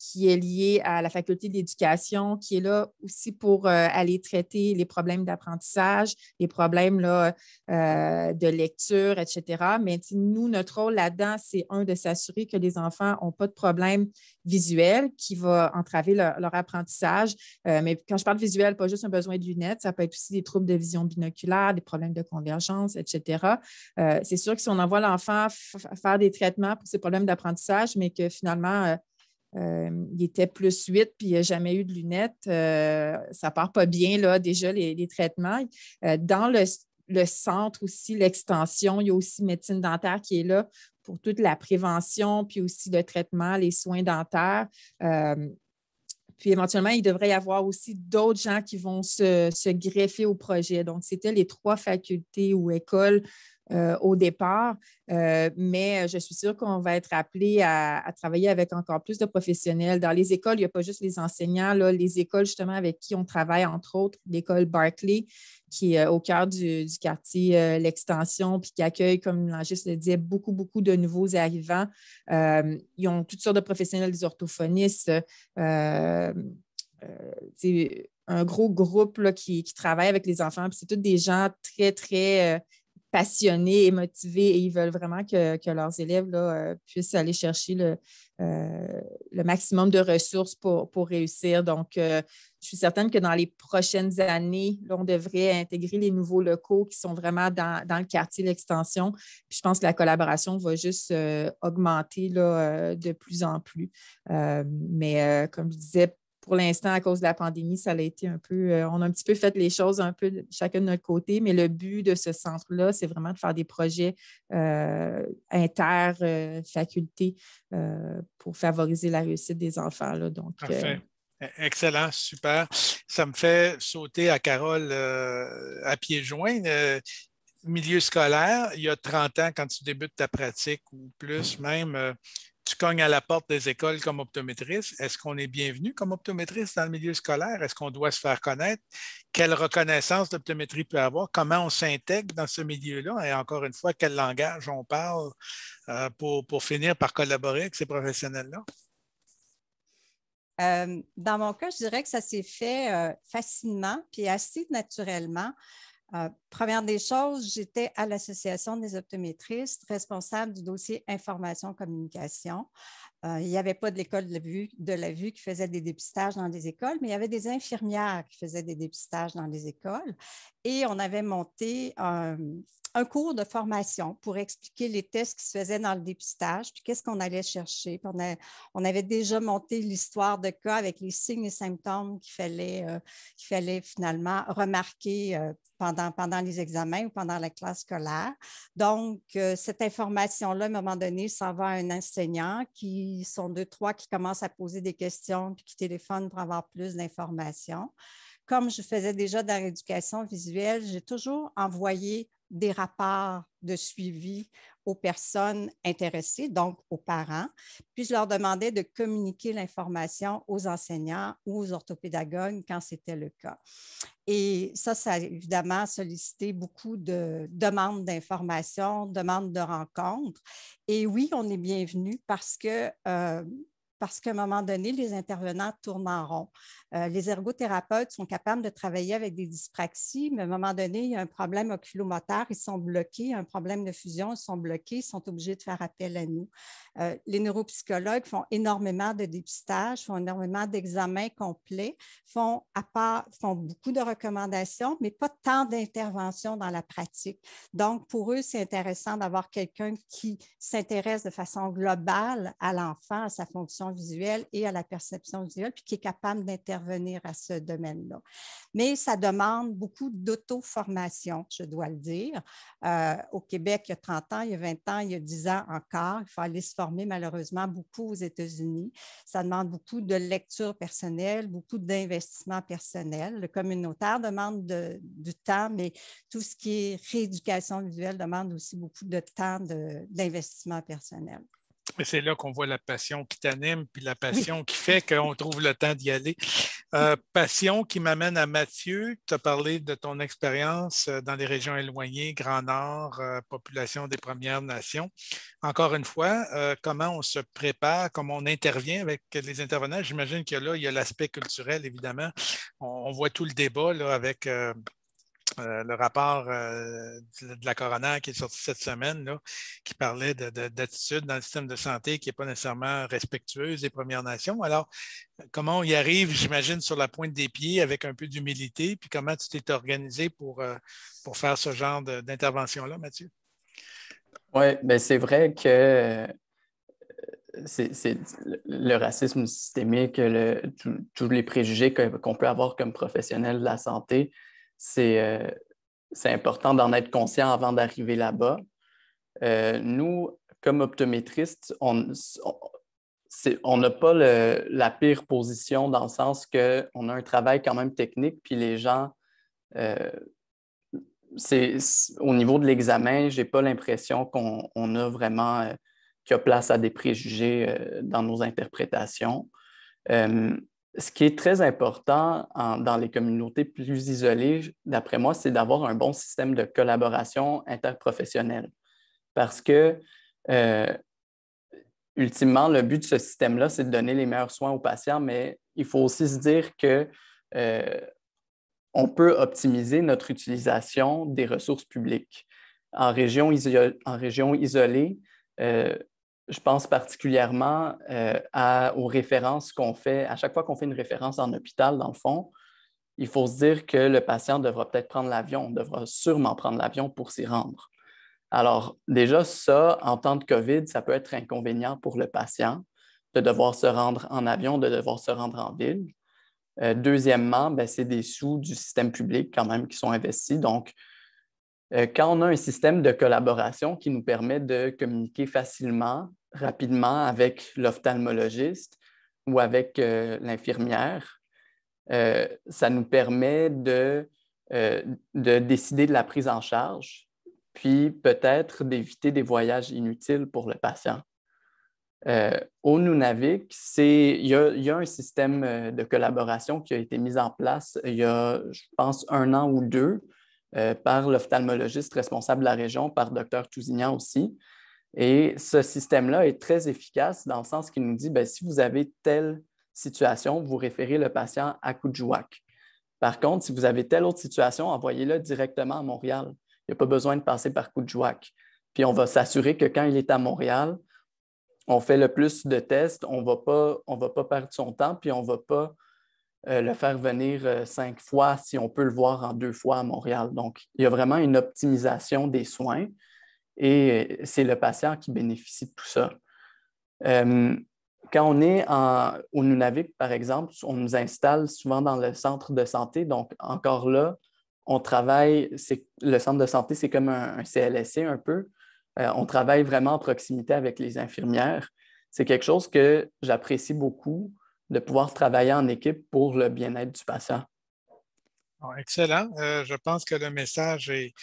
qui est lié à la faculté d'éducation, qui est là aussi pour euh, aller traiter les problèmes d'apprentissage, les problèmes là, euh, de lecture, etc. Mais nous, notre rôle là-dedans, c'est un de s'assurer que les enfants n'ont pas de problème visuel qui va entraver leur, apprentissage. Euh, mais quand je parle visuel, pas juste un besoin de lunettes, ça peut être aussi des troubles de vision binoculaire, des problèmes de convergence, etc. c'est sûr que si on envoie l'enfant faire des traitements pour ses problèmes d'apprentissage, mais que finalement, euh, il était plus 8 puis il n'a jamais eu de lunettes. Euh, ça ne part pas bien, là, déjà, les, traitements. Euh, dans le, centre aussi, l'extension, il y a aussi médecine dentaire qui est là pour toute la prévention, puis aussi le traitement, les soins dentaires. puis éventuellement, il devrait y avoir aussi d'autres gens qui vont se, se greffer au projet. Donc, c'était les trois facultés ou écoles euh, au départ, euh, mais je suis sûre qu'on va être appelé à, travailler avec encore plus de professionnels. Dans les écoles, il n'y a pas juste les enseignants, les écoles justement avec qui on travaille, entre autres l'école Barclay, qui est euh, au cœur du, quartier L'Extension, puis qui accueille, comme l'angiste le disait, beaucoup, beaucoup de nouveaux arrivants. ils ont toutes sortes de professionnels, des orthophonistes. C'est un gros groupe qui, qui, travaille avec les enfants. C'est tous des gens très, très passionnés et motivés et ils veulent vraiment que, leurs élèves euh, puissent aller chercher euh, le, maximum de ressources pour, réussir. Donc, euh, je suis certaine que dans les prochaines années, l'on on devrait intégrer les nouveaux locaux qui sont vraiment dans, le quartier, l'extension. Puis je pense que la collaboration va juste augmenter de plus en plus. mais comme je disais, pour l'instant, à cause de la pandémie, ça a été un peu, euh, on a un petit peu fait les choses un peu chacun de notre côté, mais le but de ce centre-là, c'est vraiment de faire des projets euh, inter-facultés euh, pour favoriser la réussite des enfants. Donc, e, Excellent, super. Ça me fait sauter à Carole à pieds joints milieu scolaire, il y a 30 ans, quand tu débutes ta pratique ou plus même, tu cognes à la porte des écoles comme optométriste. Est-ce qu'on est bienvenu comme optométriste dans le milieu scolaire? Est-ce qu'on doit se faire connaître? Quelle reconnaissance l'optométrie peut avoir? Comment on s'intègre dans ce milieu-là? Et encore une fois, quel langage on parle euh, pour, pour finir par collaborer avec ces professionnels-là? Euh, dans mon cas, je dirais que ça s'est fait euh, facilement puis assez naturellement première des choses, j'étais à l'Association des optométristes, responsable du dossier information-communication. Euh, il n'y avait pas de l'école de la, vue, de la vue qui faisait des dépistages dans les écoles, mais il y avait des infirmières qui faisaient des dépistages dans les écoles. Et on avait monté euh, un, cours de formation pour expliquer les tests qui se faisaient dans le dépistage, puis qu'est-ce qu'on allait chercher. on, avait déjà monté l'histoire de cas avec les signes et symptômes qu'il fallait, euh, fallait finalement remarquer pendant, pendant les examens ou pendant la classe scolaire. Donc, cette information-là, à un moment donné, s'en va à un enseignant qui ils sont deux, trois qui commencent à poser des questions puis qui téléphonent pour avoir plus d'informations. Comme je faisais déjà dans l'éducation visuelle, j'ai toujours envoyé des rapports de suivi aux personnes intéressées, donc aux parents. Puis je leur demandais de communiquer l'information aux enseignants ou aux orthopédagogues quand c'était le cas. Et ça, ça a évidemment sollicité beaucoup de demandes d'informations, demandes de rencontres. Et oui, on est bienvenu parce que euh, parce qu'à un moment donné, les intervenants tournent en rond. Euh, les ergothérapeutes sont capables de travailler avec des dyspraxies, mais à un moment donné, il y a un problème oculomoteur, ils sont bloqués, un problème de fusion, ils sont bloqués, ils sont obligés de faire appel à nous. Euh, les neuropsychologues font énormément de dépistages, font énormément d'examens complets, font, à part, font beaucoup de recommandations, mais pas tant d'interventions dans la pratique. Donc, pour eux, c'est intéressant d'avoir quelqu'un qui s'intéresse de façon globale à l'enfant, à sa fonction visuel visuelle et à la perception visuelle, puis qui est capable d'intervenir à ce domaine-là. Mais ça demande beaucoup d'auto-formation, je dois le dire. Euh, au Québec, il y a 30 ans, il y a 20 ans, il y a 10 ans encore. Il faut aller se former malheureusement beaucoup aux États-Unis. Ça demande beaucoup de lecture personnelle, beaucoup d'investissement personnel. Le communautaire demande du temps, mais tout ce qui est rééducation visuelle demande aussi beaucoup de temps d'investissement personnel c'est là qu'on voit la passion qui t'anime, puis la passion qui fait qu'on trouve le temps d'y aller. Euh, passion qui m'amène à Mathieu. Tu as parlé de ton expérience euh, dans les régions éloignées, Grand Nord, euh, population des Premières Nations. Encore une fois, comment on se prépare, comment on intervient avec les intervenants. J'imagine que là, il y a l'aspect culturel, évidemment. On, voit tout le débat avec euh, le rapport euh, de la Corona qui est sorti cette semaine, qui parlait d'attitude dans le système de santé qui n'est pas nécessairement respectueuse des Premières Nations. Alors, comment on y arrive, j'imagine, sur la pointe des pieds avec un peu d'humilité, puis comment tu t'es organisé pour, euh, faire ce genre d'intervention-là, Mathieu? Oui, mais ben, c'est vrai que c'est le racisme systémique, tous les préjugés qu'on peut avoir comme professionnel de la santé euh, c'est important d'en être conscient avant d'arriver là-bas. Euh, nous, comme optométristes, on n'a pas la pire position dans le sens qu'on a un travail quand même technique, puis les gens, euh, c'est au niveau de l'examen, je n'ai pas l'impression qu'on a vraiment, qu'il y a place à des préjugés dans nos interprétations ce qui est très important dans les communautés plus isolées, d'après moi, c'est d'avoir un bon système de collaboration interprofessionnelle. Parce que, euh, ultimement, le but de ce système-là, c'est de donner les meilleurs soins aux patients, mais il faut aussi se dire que euh, on peut optimiser notre utilisation des ressources publiques. En région, en région isolée, euh, je pense particulièrement euh, aux références qu'on fait. À chaque fois qu'on fait une référence en hôpital, dans le fond, il faut se dire que le patient devra peut-être prendre l'avion, devra sûrement prendre l'avion pour s'y rendre. Alors, déjà, ça, en temps de COVID, ça peut être inconvénient pour le patient de devoir se rendre en avion, de devoir se rendre en ville. Euh, deuxièmement, ben, c'est des sous du système public quand même qui sont investis. Donc, euh, quand on a un système de collaboration qui nous permet de communiquer facilement rapidement avec l'ophtalmologiste ou avec euh, l'infirmière, euh, ça nous permet euh, de, décider de la prise en charge, puis peut-être d'éviter des voyages inutiles pour le patient. au Nunavik, il y, a, un système de collaboration qui a été mis en place il y a, je pense, un an ou deux par l'ophtalmologiste responsable de la région, par docteur Tousignan aussi, et ce système-là est très efficace dans le sens qu'il nous dit ben, si vous avez telle situation, vous référez le patient à Coudjouac. Par contre, si vous avez telle autre situation, envoyez-le directement à Montréal. Il n'y a pas besoin de passer par Coudjouac. Puis on va s'assurer que quand il est à Montréal, on fait le plus de tests, on ne va pas perdre son temps, puis on ne va pas euh, le faire venir euh, cinq fois si on peut le voir en deux fois à Montréal. Donc, il y a vraiment une optimisation des soins et euh, c'est le patient qui bénéficie de tout ça. Euh, quand on est au Nunavik, par exemple, on nous installe souvent dans le centre de santé. Donc, encore là, on travaille, le centre de santé, c'est comme un, CLSC un peu. Euh, on travaille vraiment en proximité avec les infirmières. C'est quelque chose que j'apprécie beaucoup de pouvoir travailler en équipe pour le bien-être du patient excellent. Euh, je pense que le message est,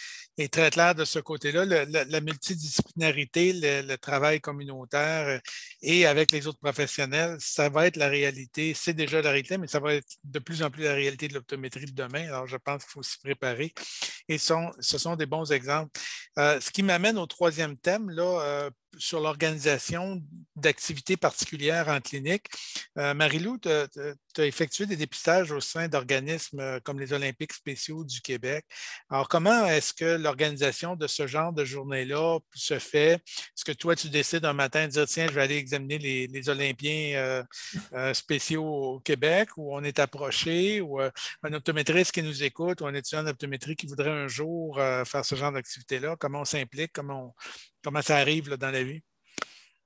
très clair de ce côté-là. la multidisciplinarité, le, travail communautaire euh, et avec les autres professionnels, ça va être la réalité. C'est déjà la réalité, mais ça va être de plus en plus la réalité de l'optométrie de demain. Alors, je pense qu'il faut s'y préparer. Et ce sont des bons exemples. Euh, ce qui m'amène au troisième thème, là, sur l'organisation d'activités particulières en clinique. Euh, Marie-Lou, tu as, effectué des dépistages au sein d'organismes euh, comme les Olympiques spéciaux du Québec. Alors, comment est-ce que l'organisation de ce genre de journée-là se fait? Est-ce que toi, tu décides un matin de dire, tiens, je vais aller examiner les, Olympiens euh, spéciaux au Québec, ou on est approché, ou un optométriste qui nous écoute, ou un étudiant d'optométrie qui voudrait un jour faire ce genre d'activité-là? Comment on s'implique? Comment on, comment ça arrive dans la vie?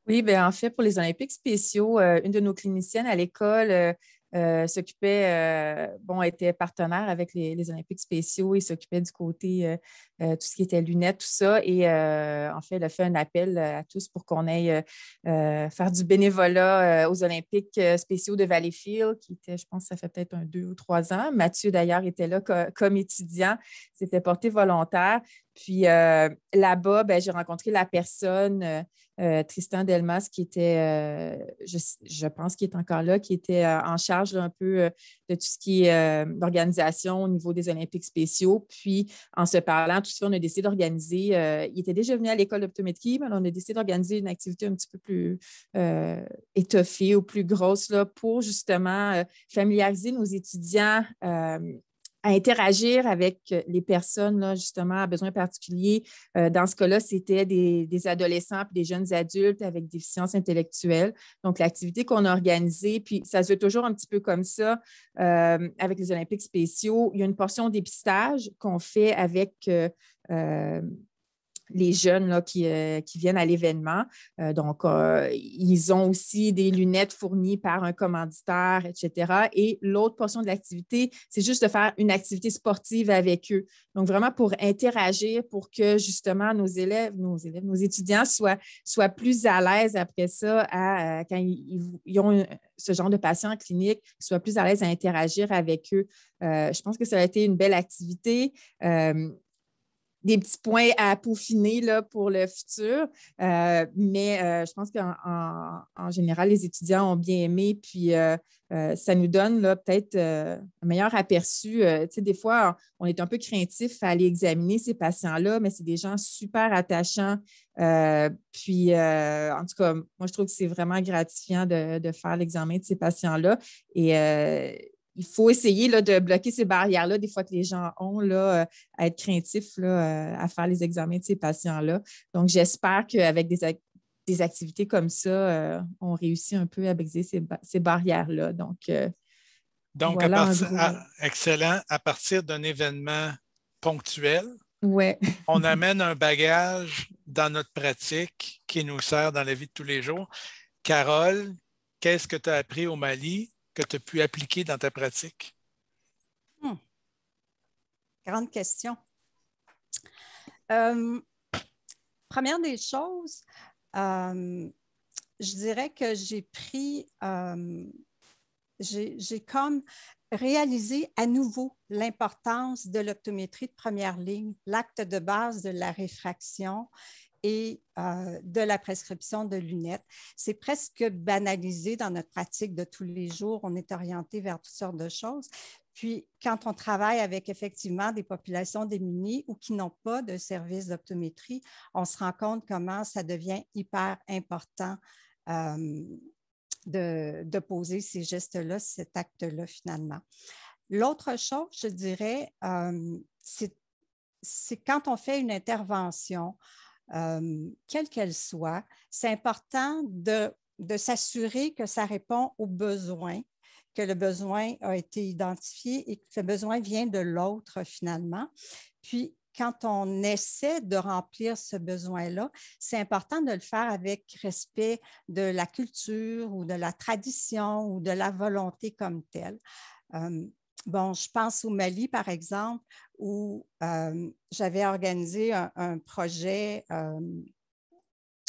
Oui, bien, en fait, pour les Olympiques spéciaux, euh, une de nos cliniciennes à l'école euh, euh, s'occupait, bon, était partenaire avec les, Olympiques spéciaux et s'occupait du côté tout ce qui était lunettes, tout ça. Et en fait, elle a fait un appel à tous pour qu'on aille faire du bénévolat aux Olympiques spéciaux de Valleyfield, qui était, je pense, ça fait peut-être un deux ou trois ans. Mathieu, d'ailleurs, était là comme étudiant, s'était porté volontaire. Puis euh, là-bas, ben, j'ai rencontré la personne, euh, euh, Tristan Delmas, qui était, je, pense qu'il est encore là, qui était en charge un peu de tout ce qui est d'organisation au niveau des Olympiques spéciaux. Puis en se parlant, tout de suite, on a décidé d'organiser, il était déjà venu à l'école d'optométrie, mais on a décidé d'organiser une activité un petit peu plus étoffée ou plus grosse là, pour justement familiariser nos étudiants à interagir avec euh, les personnes justement à besoins particuliers. Euh, dans ce cas-là, c'était des, adolescents puis des jeunes adultes avec déficience intellectuelle. Donc, l'activité qu'on a organisée, puis ça se veut toujours un petit peu comme ça euh, avec les Olympiques spéciaux. Il y a une portion dépistage qu'on fait avec les jeunes là, qui, euh, viennent à l'événement. Euh, donc, euh, ils ont aussi des lunettes fournies par un commanditaire, etc. Et l'autre portion de l'activité, c'est juste de faire une activité sportive avec eux. Donc, vraiment pour interagir, pour que justement nos élèves, nos élèves, nos étudiants soient, plus à l'aise après ça quand ils, ont ce genre de patients en clinique, soient plus à l'aise à interagir avec eux. je pense que ça a été une belle activité des petits points à peaufiner là, pour le futur. Euh, mais euh, je pense qu'en général, les étudiants ont bien aimé. Puis euh, ça nous donne peut-être un meilleur aperçu. tu sais, des fois, on est un peu craintif à aller examiner ces patients-là, mais c'est des gens super attachants. puis, en tout cas, moi, je trouve que c'est vraiment gratifiant de, de faire l'examen de ces patients-là. Et il faut essayer de bloquer ces barrières-là, des fois que les gens ont, là, à euh, être craintifs euh, à faire les examens de ces patients-là. Donc, j'espère qu'avec des, activités comme ça, euh, on réussit un peu à briser ces, barrières-là. Donc, Donc excellent. À partir d'un événement ponctuel, on amène un bagage dans notre pratique qui nous sert dans la vie de tous les jours. Carole, qu'est-ce que tu as appris au Mali? que tu as pu appliquer dans ta pratique? Hmm. Grande question. Euh, première des choses, euh, je dirais que j'ai pris, euh, j'ai comme réalisé à nouveau l'importance de l'optométrie de première ligne, l'acte de base de la réfraction et euh, de la prescription de lunettes. C'est presque banalisé dans notre pratique de tous les jours. On est orienté vers toutes sortes de choses. Puis, quand on travaille avec effectivement des populations démunies ou qui n'ont pas de service d'optométrie, on se rend compte comment ça devient hyper important euh, de, poser ces gestes-là, cet acte-là finalement. L'autre chose, je dirais, euh, c'est quand on fait une intervention, euh, quelle qu'elle soit, c'est important de, s'assurer que ça répond aux besoins, que le besoin a été identifié et que ce besoin vient de l'autre finalement. Puis, quand on essaie de remplir ce besoin-là, c'est important de le faire avec respect de la culture ou de la tradition ou de la volonté comme telle. Euh, Bon, je pense au Mali, par exemple, où euh, j'avais organisé un, projet, euh,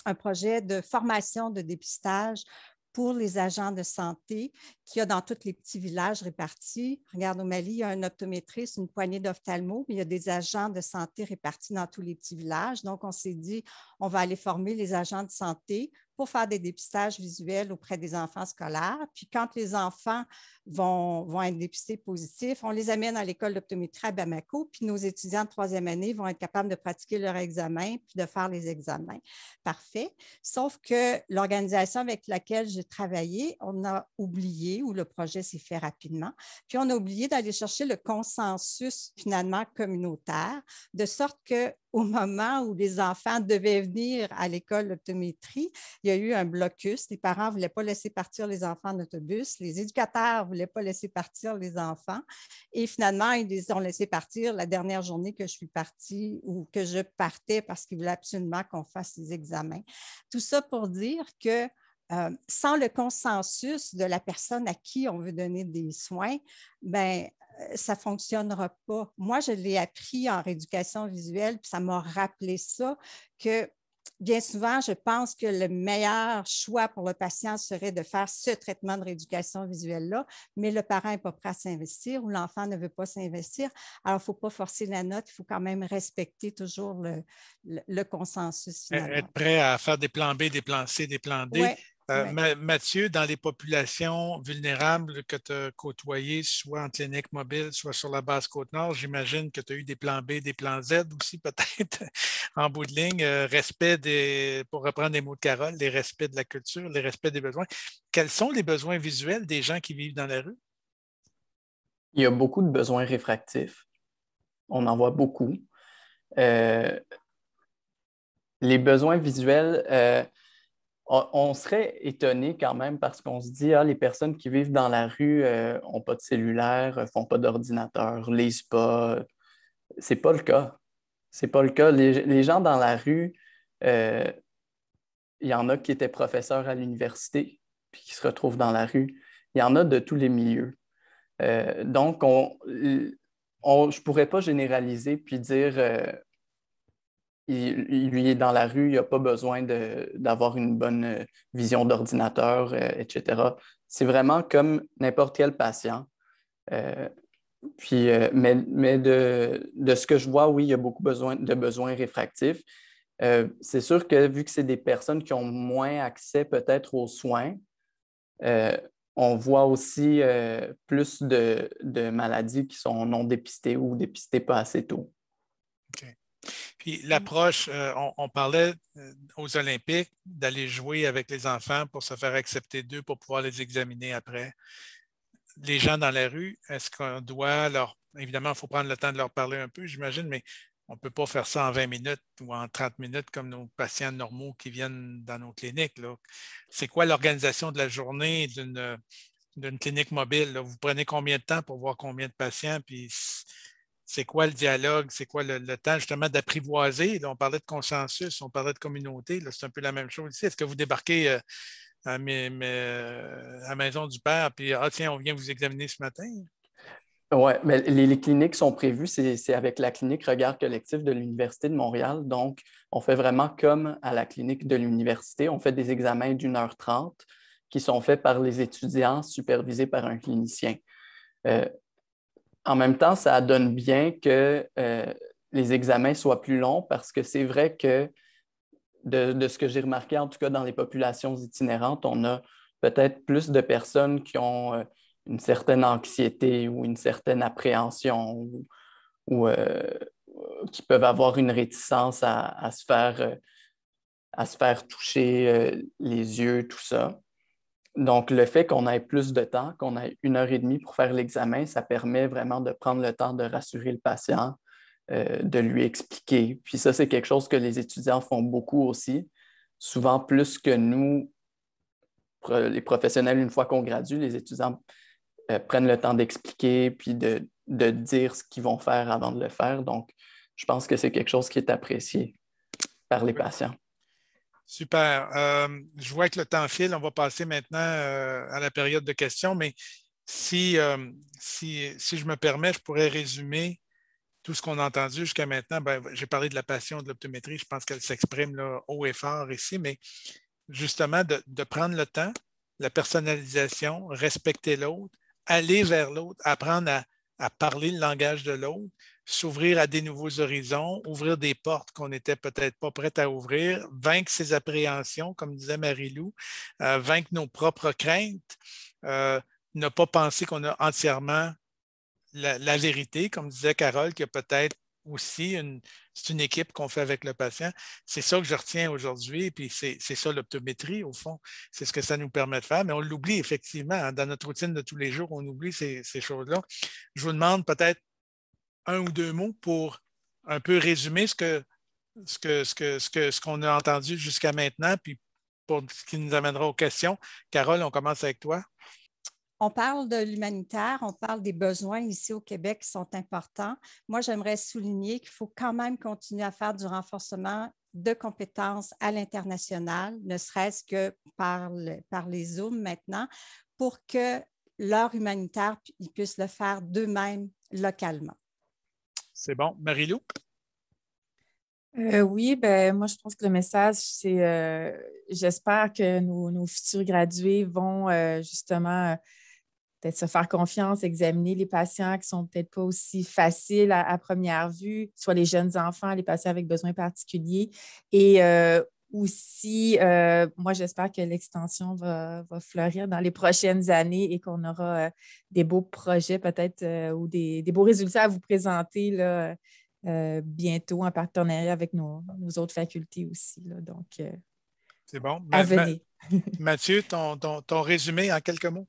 un projet de formation de dépistage pour les agents de santé qu'il y a dans tous les petits villages répartis. Regarde, au Mali, il y a un optométriste, une poignée d'ophtalmo, mais il y a des agents de santé répartis dans tous les petits villages. Donc, on s'est dit, on va aller former les agents de santé pour faire des dépistages visuels auprès des enfants scolaires. Puis quand les enfants vont, être dépistés positifs, on les amène à l'école d'optométrie à Bamako, puis nos étudiants de troisième année vont être capables de pratiquer leur examen, puis de faire les examens. Parfait. Sauf que l'organisation avec laquelle j'ai travaillé, on a oublié, ou le projet s'est fait rapidement, puis on a oublié d'aller chercher le consensus finalement communautaire, de sorte que au moment où les enfants devaient venir à l'école d'optométrie, il y a eu un blocus. Les parents ne voulaient pas laisser partir les enfants en autobus. Les éducateurs ne voulaient pas laisser partir les enfants. Et finalement, ils les ont laissés partir la dernière journée que je suis partie ou que je partais parce qu'ils voulaient absolument qu'on fasse les examens. Tout ça pour dire que euh, sans le consensus de la personne à qui on veut donner des soins, ben, euh, ça ne fonctionnera pas. Moi, je l'ai appris en rééducation visuelle, puis ça m'a rappelé ça, que bien souvent, je pense que le meilleur choix pour le patient serait de faire ce traitement de rééducation visuelle-là, mais le parent n'est pas prêt à s'investir ou l'enfant ne veut pas s'investir. Alors, il ne faut pas forcer la note, il faut quand même respecter toujours le, consensus. Être prêt à faire des plans B, des plans C, des plans D, euh, Mathieu, dans les populations vulnérables que tu as côtoyées, soit en clinique mobile, soit sur la base Côte-Nord, j'imagine que tu as eu des plans B, des plans Z aussi, peut-être, en bout de ligne. Euh, respect des, pour reprendre les mots de Carole, les respects de la culture, les respects des besoins. Quels sont les besoins visuels des gens qui vivent dans la rue? Il y a beaucoup de besoins réfractifs. On en voit beaucoup. Euh, les besoins visuels on, serait étonné quand même parce qu'on se dit, ah, les personnes qui vivent dans la rue n'ont euh, pas de cellulaire, euh, font pas d'ordinateur, lisent pas. C'est pas le cas. C'est pas le cas. Les, gens dans la rue, euh, il y en a qui étaient professeurs à l'université puis qui se retrouvent dans la rue. Il y en a de tous les milieux. donc, on, je ne pourrais pas généraliser puis dire il, lui est dans la rue, il n'a pas besoin d'avoir une bonne euh, vision d'ordinateur, euh, etc. C'est vraiment comme n'importe quel patient. Euh, mais, de, ce que je vois, oui, il y a beaucoup besoin, de besoins réfractifs. c'est sûr que vu que c'est des personnes qui ont moins accès peut-être aux soins, on voit aussi plus de, maladies qui sont non dépistées ou dépistées pas assez tôt. Puis mm. l'approche, euh, on, parlait euh, aux Olympiques d'aller jouer avec les enfants pour se faire accepter d'eux pour pouvoir les examiner après. Les gens dans la rue, est-ce qu'on doit leur. Évidemment, il faut prendre le temps de leur parler un peu, j'imagine, mais on ne peut pas faire ça en 20 minutes ou en 30 minutes comme nos patients normaux qui viennent dans nos cliniques. C'est quoi l'organisation de la journée d'une clinique mobile? Vous prenez combien de temps pour voir combien de patients? Puis c'est quoi le dialogue, c'est quoi le, temps justement d'apprivoiser. On parlait de consensus, on parlait de communauté, c'est un peu la même chose ici. Est-ce que vous débarquez euh, euh, à, la maison du père, puis ah tiens, on vient vous examiner ce matin? Oui, mais les, cliniques sont prévues, c'est avec la clinique Regard collectif de l'Université de Montréal. Donc, on fait vraiment comme à la clinique de l'université. On fait des examens d'une heure trente qui sont faits par les étudiants, supervisés par un clinicien. Euh, en même temps, ça donne bien que euh, les examens soient plus longs parce que c'est vrai que de, ce que j'ai remarqué, en tout cas dans les populations itinérantes, on a peut-être plus de personnes qui ont euh, une certaine anxiété ou une certaine appréhension ou, euh, qui peuvent avoir une réticence à se faire toucher les yeux, tout ça. Donc, le fait qu'on ait plus de temps, qu'on ait une heure et demie pour faire l'examen, ça permet vraiment de prendre le temps de rassurer le patient, euh, de lui expliquer. Puis ça, c'est quelque chose que les étudiants font beaucoup aussi, souvent plus que nous, les professionnels, une fois qu'on gradue, les étudiants euh, prennent le temps d'expliquer puis de dire ce qu'ils vont faire avant de le faire. Donc, je pense que c'est quelque chose qui est apprécié par les patients. Super. Euh, je vois que le temps file. On va passer maintenant euh, à la période de questions, mais euh, si, je me permets, je pourrais résumer tout ce qu'on a entendu jusqu'à maintenant. Ben, j'ai parlé de la passion de l'optométrie. Je pense qu'elle s'exprime haut et fort ici, mais justement, de, prendre le temps, la personnalisation, respecter l'autre, aller vers l'autre, apprendre à parler le langage de l'autre, s'ouvrir à des nouveaux horizons, ouvrir des portes qu'on n'était peut-être pas prêt à ouvrir, vaincre ses appréhensions, comme disait Marie-Lou, euh, vaincre nos propres craintes, euh, ne pas penser qu'on a entièrement la, vérité, comme disait Carole, qui a peut-être aussi une, c'est une équipe qu'on fait avec le patient. C'est ça que je retiens aujourd'hui, puis c'est, c'est ça l'optométrie, au fond. C'est ce que ça nous permet de faire, mais on l'oublie effectivement. Hein. Dans notre routine de tous les jours, on oublie ces choses-là. Je vous demande peut-être un ou deux mots pour un peu résumer ce que ce qu'on ce que, ce que, ce qu'on a entendu jusqu'à maintenant, puis pour ce qui nous amènera aux questions. Carole, on commence avec toi. On parle de l'humanitaire, on parle des besoins ici au Québec qui sont importants. Moi, j'aimerais souligner qu'il faut quand même continuer à faire du renforcement de compétences à l'international, ne serait-ce que par, le, par les Zooms maintenant, pour que leur humanitaire, puisse le faire d'eux-mêmes localement. C'est bon. Marie-Lou? Euh, oui, ben moi je pense que le message, c'est euh, j'espère que nos, futurs gradués vont euh, justement peut-être se faire confiance, examiner les patients qui sont peut-être pas aussi faciles à, à, première vue, soit les jeunes enfants, les patients avec besoins particuliers, et aussi, euh, moi, j'espère que l'extension va, fleurir dans les prochaines années et qu'on aura euh, des beaux projets peut-être euh, ou des, beaux résultats à vous présenter là, bientôt en partenariat avec nos, autres facultés aussi. Là, donc, c'est bon. À venir. Mathieu, ton, ton, résumé en quelques mots?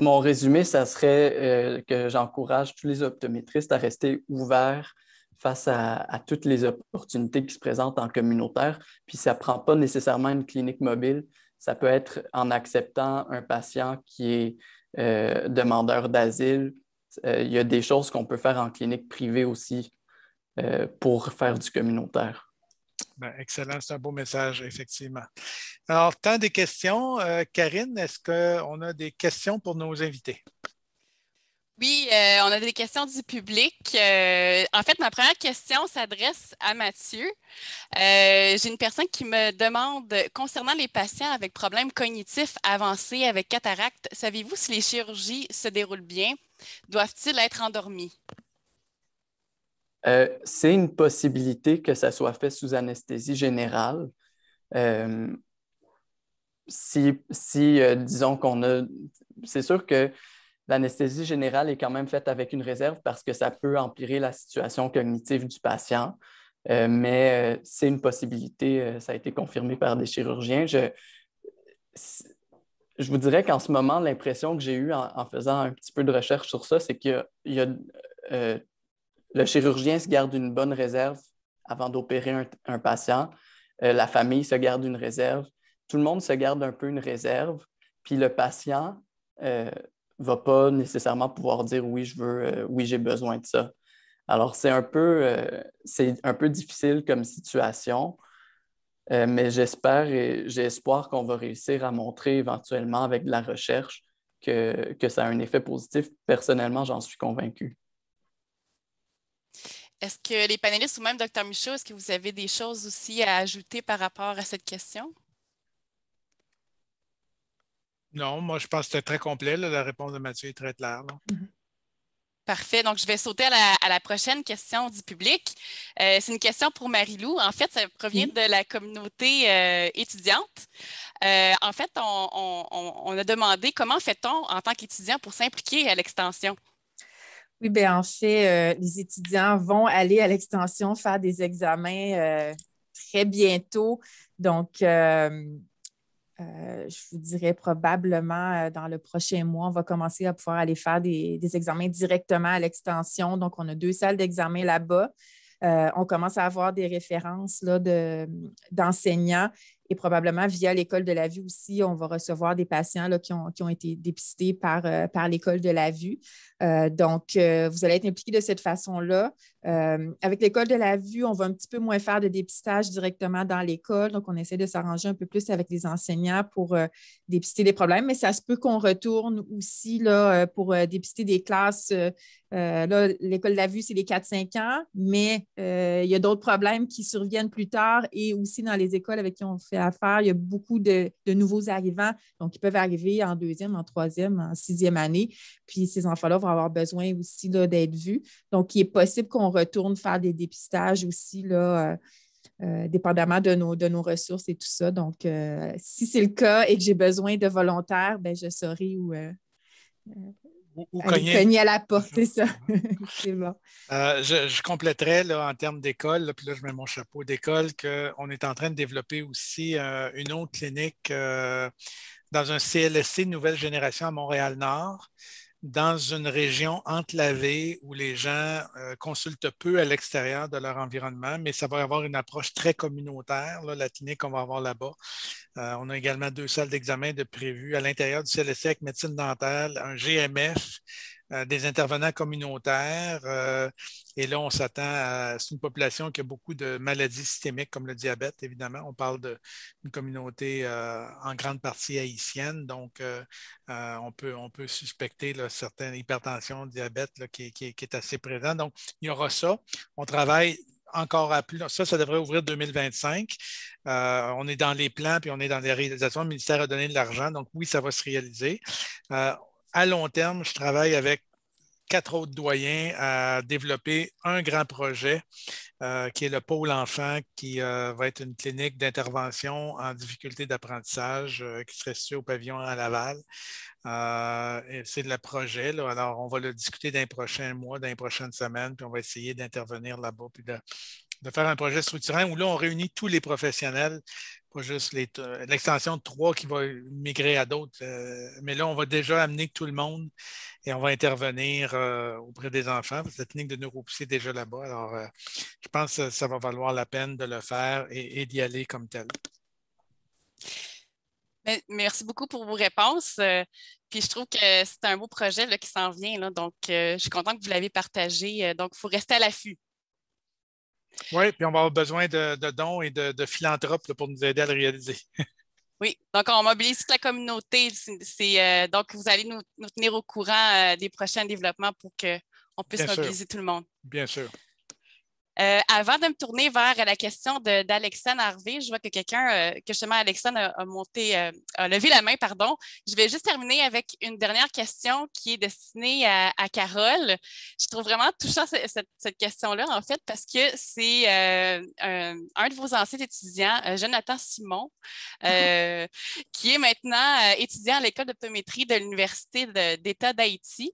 Mon résumé, ça serait que j'encourage tous les optométristes à rester ouverts face à, toutes les opportunités qui se présentent en communautaire. Puis ça ne prend pas nécessairement une clinique mobile. Ça peut être en acceptant un patient qui est euh, demandeur d'asile. Euh, il y a des choses qu'on peut faire en clinique privée aussi euh, pour faire du communautaire. Ben, excellent, c'est un beau message, effectivement. Alors, tant des questions. Karine, est-ce qu'on a des questions pour nos invités? Oui, euh, on a des questions du public. Euh, en fait, ma première question s'adresse à Mathieu. Euh, j'ai une personne qui me demande concernant les patients avec problèmes cognitifs avancés avec cataracte, savez-vous si les chirurgies se déroulent bien? Doivent-ils être endormis? C'est une possibilité que ça soit fait sous anesthésie générale si, si disons qu'on a. C'est sûr que l'anesthésie générale est quand même faite avec une réserve parce que ça peut empirer la situation cognitive du patient. Euh, mais euh, c'est une possibilité, euh, ça a été confirmé par des chirurgiens. Je, je vous dirais qu'en ce moment, l'impression que j'ai eue en, faisant un petit peu de recherche sur ça, c'est que le chirurgien se garde une bonne réserve avant d'opérer un, patient, la famille se garde une réserve, tout le monde se garde un peu une réserve, puis le patient va pas nécessairement pouvoir dire oui, je veux, euh, oui, j'ai besoin de ça. Alors, c'est un, peu, euh, c'est un peu difficile comme situation, euh, mais j'espère et j'ai espoir qu'on va réussir à montrer éventuellement avec de la recherche que, que ça a un effet positif. Personnellement, j'en suis convaincu. Est-ce que les panélistes ou même Dr Michaud, est-ce que vous avez des choses aussi à ajouter par rapport à cette question? Non, moi, je pense que c'était très complet. La réponse de Mathieu est très claire. Mm-hmm. Parfait. Donc, je vais sauter à la, prochaine question du public. Euh, c'est une question pour Marie-Lou. En fait, ça provient mm-hmm. de la communauté euh, étudiante. Euh, en fait, on, on, a demandé comment fait-on en tant qu'étudiant pour s'impliquer à l'extension? Oui, bien, en fait, les étudiants vont aller à l'extension faire des examens très bientôt. Donc, euh, je vous dirais probablement euh, dans le prochain mois, on va commencer à pouvoir aller faire des, examens directement à l'extension. Donc, on a deux salles d'examen là-bas. Euh, on commence à avoir des références là, d'enseignants et probablement via l'école de la vue aussi, on va recevoir des patients qui, ont, été dépistés par, par l'école de la vue. donc, vous allez être impliqué de cette façon-là. Euh, avec l'école de la vue, on va un petit peu moins faire de dépistage directement dans l'école. Donc, on essaie de s'arranger un peu plus avec les enseignants pour euh, dépister des problèmes, mais ça se peut qu'on retourne aussi là, euh, pour dépister des classes. l'école de la vue, c'est les 4-5 ans, mais il y a d'autres problèmes qui surviennent plus tard et aussi dans les écoles avec qui on fait affaire, il y a beaucoup de, nouveaux arrivants. Donc, ils peuvent arriver en deuxième, en troisième, en sixième année. Puis, ces enfants-là vont avoir besoin aussi d'être vus. Donc, il est possible qu'on retourne faire des dépistages aussi, là, euh, euh, dépendamment de nos, de nos ressources et tout ça. Donc, euh, si c'est le cas et que j'ai besoin de volontaires, ben, je saurai où, cogner. à la porte, c'est ça. je, compléterai compléterais en termes d'école, puis là, je mets mon chapeau d'école, qu'on est en train de développer aussi une autre clinique dans un CLSC nouvelle génération à Montréal-Nord dans une région enclavée où les gens euh, consultent peu à l'extérieur de leur environnement, mais ça va avoir une approche très communautaire, la clinique qu'on va avoir là-bas. Euh, on a également deux salles d'examen de prévues à l'intérieur du CLSEC, médecine dentale, un GMF euh, des intervenants communautaires. Euh, et là, on s'attend à. une population qui a beaucoup de maladies systémiques, comme le diabète, évidemment. On parle d'une communauté euh, en grande partie haïtienne. Donc, on, peut, on peut suspecter certaines hypertension, diabète qui, est assez présent. Donc, il y aura ça. On travaille encore à plus. Ça, ça devrait ouvrir 2025. on est dans les plans, puis on est dans les réalisations. Le ministère a donné de l'argent, donc oui, ça va se réaliser à long terme, je travaille avec quatre autres doyens à développer un grand projet euh, qui est le pôle enfant, qui euh, va être une clinique d'intervention en difficulté d'apprentissage euh, qui serait située au pavillon à Laval. c'est le projet. Alors, on va le discuter dans les prochains mois, dans les prochaines semaines, puis on va essayer d'intervenir là-bas, puis de faire un projet structurant où là, on réunit tous les professionnels, pas juste euh, l'extension de trois qui va migrer à d'autres. Euh, mais là, on va déjà amener tout le monde et on va intervenir euh, auprès des enfants. cette de neuropsy est déjà là-bas. Alors, je pense que ça va valoir la peine de le faire et, d'y aller comme tel. Merci beaucoup pour vos réponses. Puis je trouve que c'est un beau projet là, qui s'en vient. Donc, je suis contente que vous l'avez partagé. Donc, il faut rester à l'affût. Oui, puis on va avoir besoin de, dons et de, philanthropes pour nous aider à le réaliser. oui, donc on mobilise toute la communauté. Euh, donc, vous allez nous, tenir au courant euh, des prochains développements pour qu'on puisse mobiliser tout le monde. Bien sûr. Euh, avant de me tourner vers la question d'Alexane Harvey, je vois que quelqu'un, euh, que justement Alexane a, monté, euh, a levé la main, pardon. Je vais juste terminer avec une dernière question qui est destinée à, Carole. Je trouve vraiment touchant cette, question-là, en fait, parce que c'est un, de vos anciens étudiants, Jonathan Simon, qui est maintenant étudiant à l'école d'optométrie de l'Université d'État d'Haïti.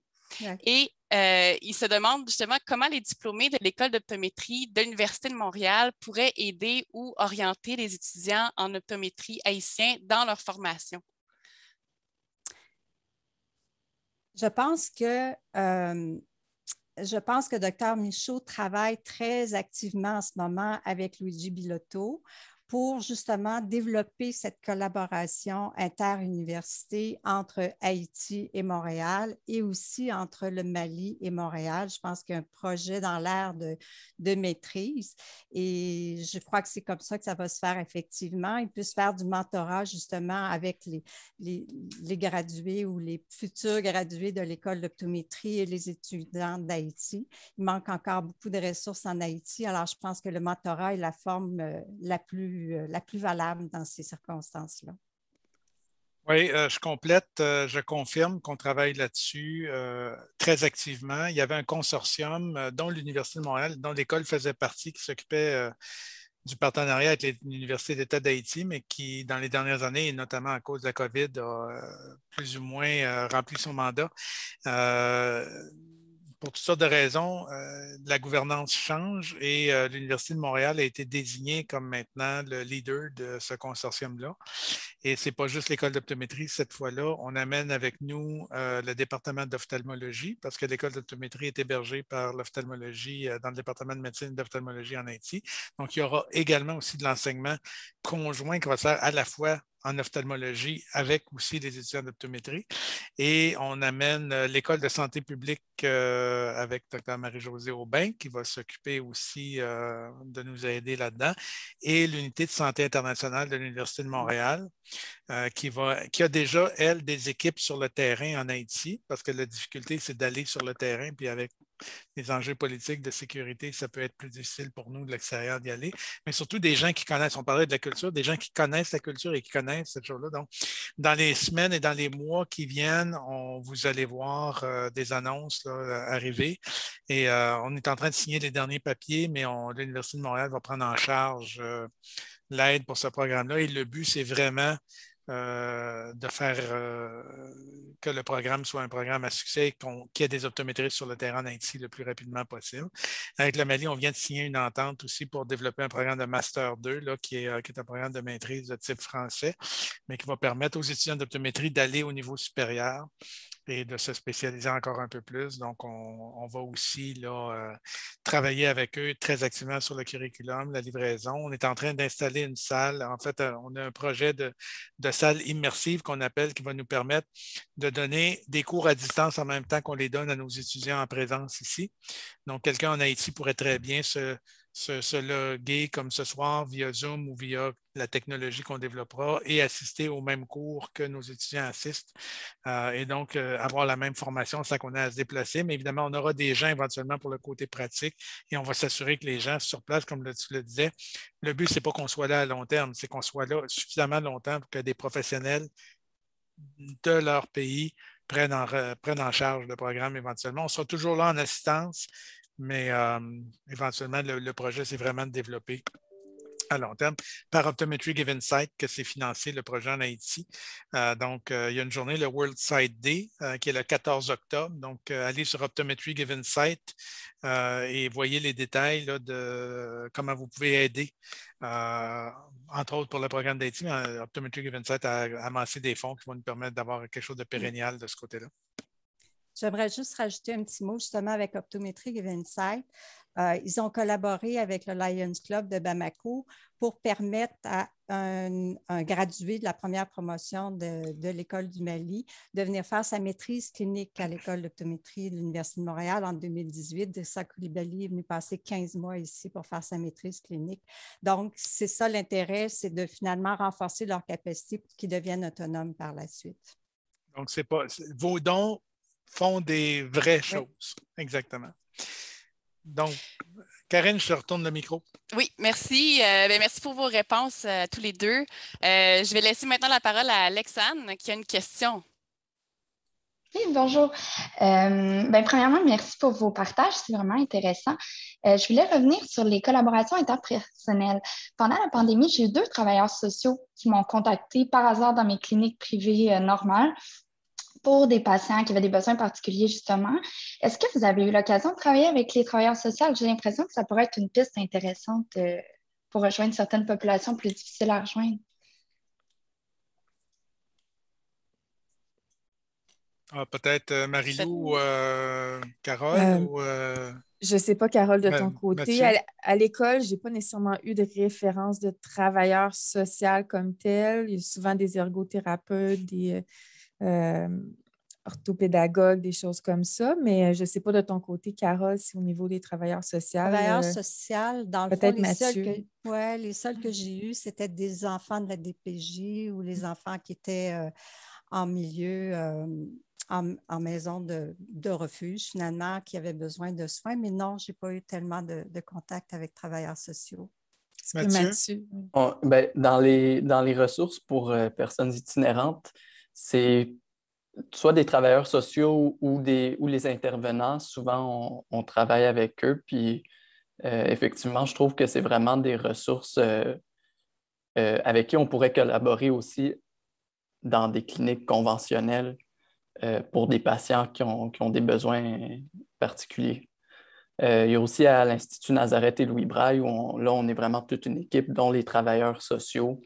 Et euh, il se demande justement comment les diplômés de l'École d'optométrie de l'Université de Montréal pourraient aider ou orienter les étudiants en optométrie haïtien dans leur formation. Je pense que euh, je pense que Dr Michaud travaille très activement en ce moment avec Luigi Bilotto pour justement développer cette collaboration interuniversité entre Haïti et Montréal et aussi entre le Mali et Montréal. Je pense qu'il y a un projet dans l'ère de, de, maîtrise et je crois que c'est comme ça que ça va se faire effectivement. Il peut se faire du mentorat justement avec les, les, les gradués ou les futurs gradués de l'école d'optométrie et les étudiants d'Haïti. Il manque encore beaucoup de ressources en Haïti, alors je pense que le mentorat est la forme euh, la plus euh, la plus valable dans ces circonstances-là. Oui, euh, je complète, euh, je confirme qu'on travaille là-dessus très activement. Il y avait un consortium dont l'Université de Montréal, dont l'école faisait partie, qui s'occupait du partenariat avec l'Université d'État d'Haïti, mais qui, dans les dernières années, et notamment à cause de la COVID, a plus ou moins rempli son mandat pour toutes sortes de raisons, euh, la gouvernance change et euh, l'Université de Montréal a été désignée comme maintenant le leader de ce consortium-là. Et ce n'est pas juste l'école d'optométrie cette fois-là. On amène avec nous euh, le département d'ophtalmologie parce que l'école d'optométrie est hébergée par l'ophtalmologie dans le département de médecine et d'ophtalmologie en Haïti. Donc, il y aura également aussi de l'enseignement conjoint qui va se faire à la fois en ophtalmologie avec aussi des étudiants d'optométrie. Et on amène euh, l'école de santé publique euh, avec Dr. Marie-Josée Aubin qui va s'occuper aussi euh, de nous aider là-dedans et l'unité de santé internationale de l'Université de Montréal qui, va, qui a déjà, elle, des équipes sur le terrain en Haïti parce que la difficulté, c'est d'aller sur le terrain puis avec des enjeux politiques de sécurité, ça peut être plus difficile pour nous de l'extérieur d'y aller, mais surtout des gens qui connaissent, on parlait de la culture, des gens qui connaissent la culture et qui connaissent cette chose-là. Donc, dans les semaines et dans les mois qui viennent, on, vous allez voir euh, des annonces là, arriver et euh, on est en train de signer les derniers papiers, mais l'Université de Montréal va prendre en charge euh, l'aide pour ce programme-là et le but, c'est vraiment euh, de faire euh, que le programme soit un programme à succès, qu'il y ait des optométristes sur le terrain d'Haïti le plus rapidement possible. Avec le Mali, on vient de signer une entente aussi pour développer un programme de Master 2, qui, est, euh, qui est un programme de maîtrise de type français, mais qui va permettre aux étudiants d'optométrie d'aller au niveau supérieur et de se spécialiser encore un peu plus. Donc, on, va aussi là, euh, travailler avec eux très activement sur le curriculum, la livraison. On est en train d'installer une salle. En fait, euh, on a un projet de salle immersive qu'on appelle qui va nous permettre de donner des cours à distance en même temps qu'on les donne à nos étudiants en présence ici. Donc, quelqu'un en Haïti pourrait très bien se se, loguer comme ce soir via Zoom ou via la technologie qu'on développera et assister au même cours que nos étudiants assistent. Euh, et donc, euh, avoir la même formation sans qu'on ait à se déplacer. Mais évidemment, on aura des gens éventuellement pour le côté pratique et on va s'assurer que les gens sur place, comme tu le disais, le but, ce n'est pas qu'on soit là à long terme, c'est qu'on soit là suffisamment longtemps pour que des professionnels de leur pays prennent en, prennent en charge le programme éventuellement. On sera toujours là en assistance, mais euh, éventuellement, le, projet, s'est vraiment développé à long terme par Optometry Given Site, que c'est financé le projet en Haïti. Euh, donc, euh, il y a une journée, le World Site Day, qui est le 14 octobre. Donc, allez sur Optometry Given Site et voyez les détails de comment vous pouvez aider, entre autres pour le programme d'Haïti, Optometry Given Site a amassé des fonds qui vont nous permettre d'avoir quelque chose de mm. pérennial de ce côté-là. J'aimerais juste rajouter un petit mot justement avec Optométrie et Sight. Euh, ils ont collaboré avec le Lions Club de Bamako pour permettre à un, gradué de la première promotion de, l'École du Mali de venir faire sa maîtrise clinique à l'École d'optométrie de l'Université de Montréal en 2018. Sakoulibali est venu passer 15 mois ici pour faire sa maîtrise clinique. Donc, c'est ça l'intérêt, c'est de finalement renforcer leur capacité pour qu'ils deviennent autonomes par la suite. Donc, c'est pas. Vos dons font des vraies choses. Exactement. Donc, Karine, je te retourne le micro. Oui, merci. Euh, ben, merci pour vos réponses euh, tous les deux. Euh, je vais laisser maintenant la parole à Alexane qui a une question. Oui, bonjour. Ben, premièrement, merci pour vos partages, c'est vraiment intéressant. je voulais revenir sur les collaborations interpersonnelles. Pendant la pandémie, j'ai eu deux travailleurs sociaux qui m'ont contacté par hasard dans mes cliniques privées normales pour des patients qui avaient des besoins particuliers, justement. Est-ce que vous avez eu l'occasion de travailler avec les travailleurs sociaux? J'ai l'impression que ça pourrait être une piste intéressante euh, pour rejoindre certaines populations plus difficiles à rejoindre. Ah, peut-être euh, euh Carole, euh, ou Carole Je ne sais pas, Carole, de ton côté. À, l'école, je n'ai pas nécessairement eu de référence de travailleurs sociaux comme tel. Il y a souvent des ergothérapeutes, des, euh, orthopédagogue, des choses comme ça. Mais euh, je ne sais pas de ton côté, Carole, si au niveau des travailleurs sociaux. Euh, travailleurs sociaux, dans le fond, les Mathieu. seuls que, ouais, les seuls que j'ai eus, c'était des enfants de la DPJ ou les mm. enfants qui étaient en milieu, en, maison de, de, refuge, finalement, qui avaient besoin de soins. Mais non, je n'ai pas eu tellement de, de contact avec travailleurs sociaux. Mathieu? Mathieu? ben, dans, les, dans les ressources pour personnes itinérantes, c'est soit des travailleurs sociaux ou, des, ou les intervenants. Souvent, on, travaille avec eux. Puis, euh, effectivement, je trouve que c'est vraiment des ressources euh, euh, avec qui on pourrait collaborer aussi dans des cliniques conventionnelles pour des patients qui ont, des besoins particuliers. il y a aussi à l'Institut Nazareth et Louis Braille, où là, on est vraiment toute une équipe, dont les travailleurs sociaux,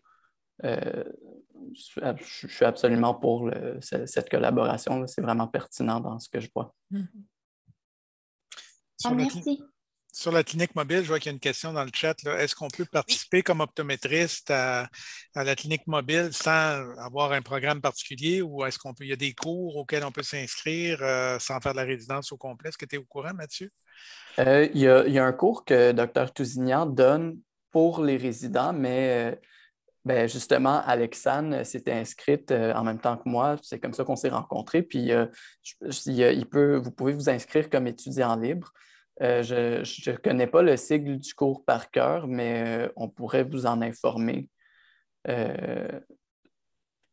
je, suis absolument pour cette collaboration. C'est vraiment pertinent dans ce que je vois. Mm-hmm. Ah, merci. sur la clinique mobile, je vois qu'il y a une question dans le chat. Est-ce qu'on peut participer comme optométriste à, la clinique mobile sans avoir un programme particulier ou est-ce qu'on peut, y a des cours auxquels on peut s'inscrire euh, sans faire de la résidence au complet? Est-ce que tu es au courant, Mathieu? Euh, il, y a, y a, un cours que Dr. Tousignan donne pour les résidents, mais euh, ben, justement, Alexane euh, s'était inscrite euh, en même temps que moi. C'est comme ça qu'on s'est rencontrés. Puis, euh, il peut, vous pouvez vous inscrire comme étudiant libre. je ne connais pas le sigle du cours par cœur, mais on pourrait vous en informer.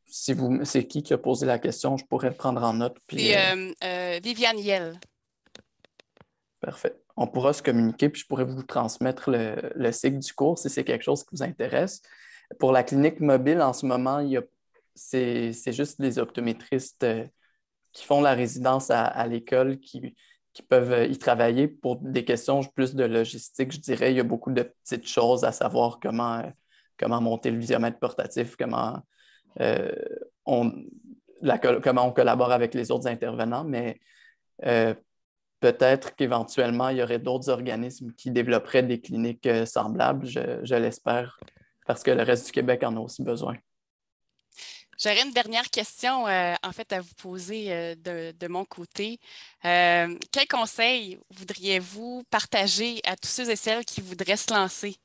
si c'est qui qui a posé la question, je pourrais le prendre en note. Viviane Yell. Parfait. On pourra se communiquer, puis je pourrais vous transmettre le, le sigle du cours si c'est quelque chose qui vous intéresse. Pour la clinique mobile, en ce moment, c'est juste les optométristes euh, qui font la résidence à, l'école qui, peuvent euh, y travailler pour des questions plus de logistique. Je dirais, il y a beaucoup de petites choses à savoir comment, euh, comment monter le visiomètre portatif, comment, on, comment on collabore avec les autres intervenants, mais peut-être qu'éventuellement, il y aurait d'autres organismes qui développeraient des cliniques semblables, je l'espère parce que le reste du Québec en a aussi besoin. J'aurais une dernière question, euh, en fait, à vous poser euh, de, mon côté. Quels euh, quel conseil voudriez-vous partager à tous ceux et celles qui voudraient se lancer?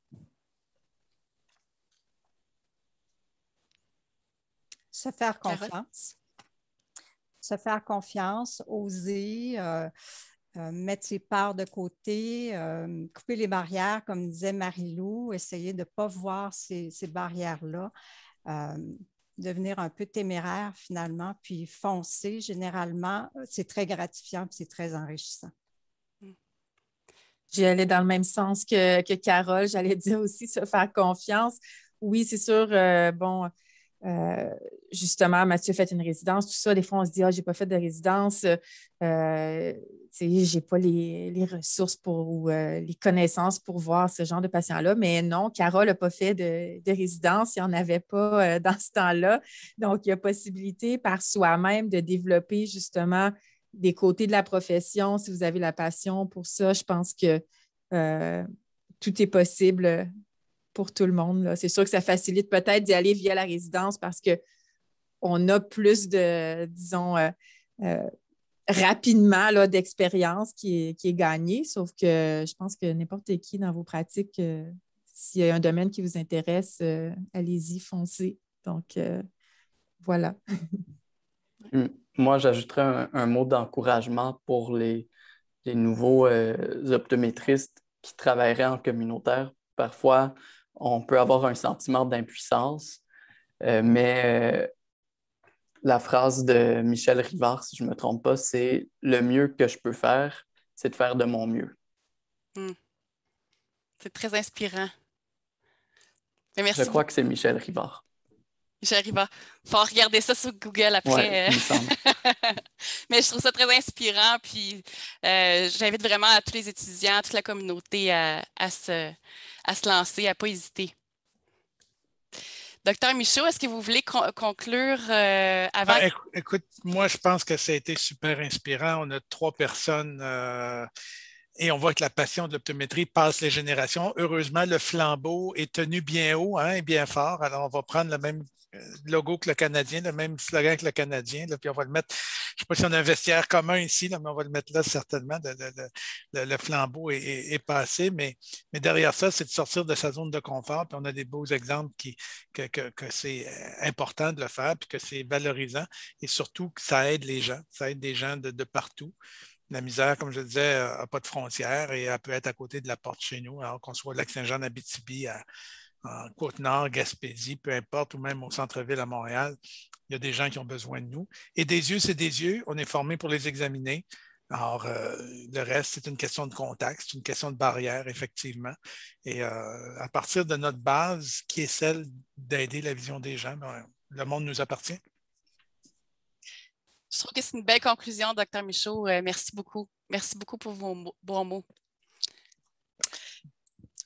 Se faire confiance. Se faire confiance, oser. Euh, mettre ses parts de côté, euh, couper les barrières, comme disait Marie-Lou, essayer de ne pas voir ces, barrières-là, euh, devenir un peu téméraire finalement, puis foncer, généralement, c'est très gratifiant, c'est très enrichissant. Hmm. J'allais dans le même sens que, que Carole, j'allais dire aussi se faire confiance. Oui, c'est sûr, bon, euh, justement, Mathieu fait une résidence, tout ça. Des fois, on se dit, ah, j'ai pas fait de résidence, Je euh, j'ai pas les, ressources pour, ou euh, les connaissances pour voir ce genre de patient-là. Mais non, Carole n'a pas fait de, de résidence, il n'y en avait pas dans ce temps-là. Donc, il y a possibilité par soi-même de développer justement des côtés de la profession. Si vous avez la passion pour ça, je pense que tout est possible pour tout le monde. C'est sûr que ça facilite peut-être d'y aller via la résidence parce qu'on a plus de, disons, euh, euh, rapidement d'expérience qui est, gagnée. Sauf que je pense que n'importe qui dans vos pratiques, euh, s'il y a un domaine qui vous intéresse, allez-y, foncez. Donc, voilà. Hum. Moi, j'ajouterais un, mot d'encouragement pour les nouveaux optométristes qui travailleraient en communautaire. Parfois, on peut avoir un sentiment d'impuissance, euh, mais euh, la phrase de Michel Rivard, si je ne me trompe pas, c'est le mieux que je peux faire, c'est de faire de mon mieux. Hmm. C'est très inspirant. Ben, merci. Je crois que c'est Michel Rivard. Michel Rivard. Faut regarder ça sur Google après. Mais je trouve ça très inspirant. Puis euh, j'invite vraiment à tous les étudiants, toute la communauté à, à se à se lancer, à ne pas hésiter. Docteur Michaud, est-ce que vous voulez conclure euh, avant? Ah, écoute, moi, je pense que ça a été super inspirant. On a trois personnes euh, et on voit que la passion de l'optométrie passe les générations. Heureusement, le flambeau est tenu bien haut hein, et bien fort. Alors, on va prendre le même logo que le Canadien, le même slogan que le Canadien. puis on va le mettre, je ne sais pas si on a un vestiaire commun ici, mais on va le mettre là certainement. Le, flambeau est, passé, mais, derrière ça, c'est de sortir de sa zone de confort. Puis on a des beaux exemples qui, que, c'est euh, important de le faire, puis que c'est valorisant et surtout que ça aide les gens. Ça aide des gens de, partout la misère, comme je le disais, n'a euh, pas de frontières et elle peut être à côté de la porte chez nous, alors qu'on soit à Lac-Saint-Jean, à Abitibi, à, en Côte-Nord, Gaspésie, peu importe, ou même au centre-ville à Montréal. Il y a des gens qui ont besoin de nous. Et des yeux, c'est des yeux. On est formé pour les examiner. Alors, euh, le reste, c'est une question de contact, c'est une question de barrière, effectivement. Et euh, à partir de notre base, qui est celle d'aider la vision des gens, ben, le monde nous appartient. Je trouve que c'est une belle conclusion, Dr. Michaud. Euh, merci beaucoup. Merci beaucoup pour vos bons mots.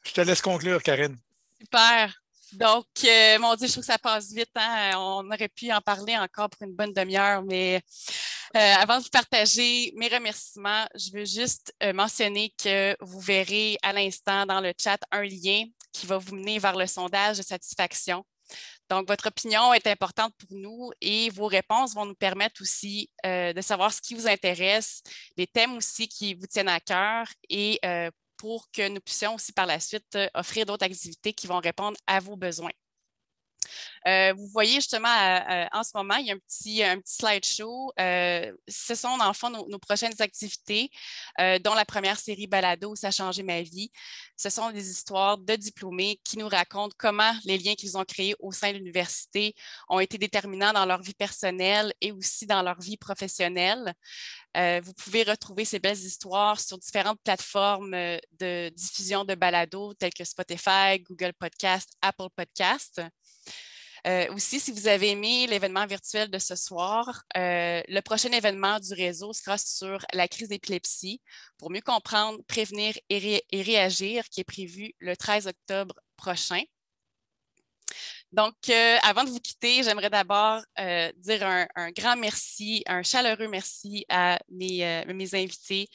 Je te laisse conclure, Karine. Super. Donc, euh, mon Dieu, je trouve que ça passe vite. Hein. On aurait pu en parler encore pour une bonne demi-heure, mais euh, avant de partager mes remerciements, je veux juste euh, mentionner que vous verrez à l'instant dans le chat un lien qui va vous mener vers le sondage de satisfaction. Donc, votre opinion est importante pour nous et vos réponses vont nous permettre aussi de savoir ce qui vous intéresse, les thèmes aussi qui vous tiennent à cœur et pour que nous puissions aussi par la suite euh, offrir d'autres activités qui vont répondre à vos besoins. Euh, vous voyez justement euh, euh, en ce moment, il y a un petit, slideshow. ce sont, dans le fond, nos, prochaines activités, dont la première série Balado, Ça a changé ma vie. Ce sont des histoires de diplômés qui nous racontent comment les liens qu'ils ont créés au sein de l'université ont été déterminants dans leur vie personnelle et aussi dans leur vie professionnelle. vous pouvez retrouver ces belles histoires sur différentes plateformes de diffusion de balado telles que Spotify, Google Podcast, Apple Podcast. Euh, aussi, si vous avez aimé l'événement virtuel de ce soir, euh, le prochain événement du réseau sera sur la crise d'épilepsie pour mieux comprendre, prévenir et, réagir qui est prévu le 13 octobre prochain. Donc, euh, avant de vous quitter, j'aimerais d'abord dire un, grand merci, un chaleureux merci à mes invités,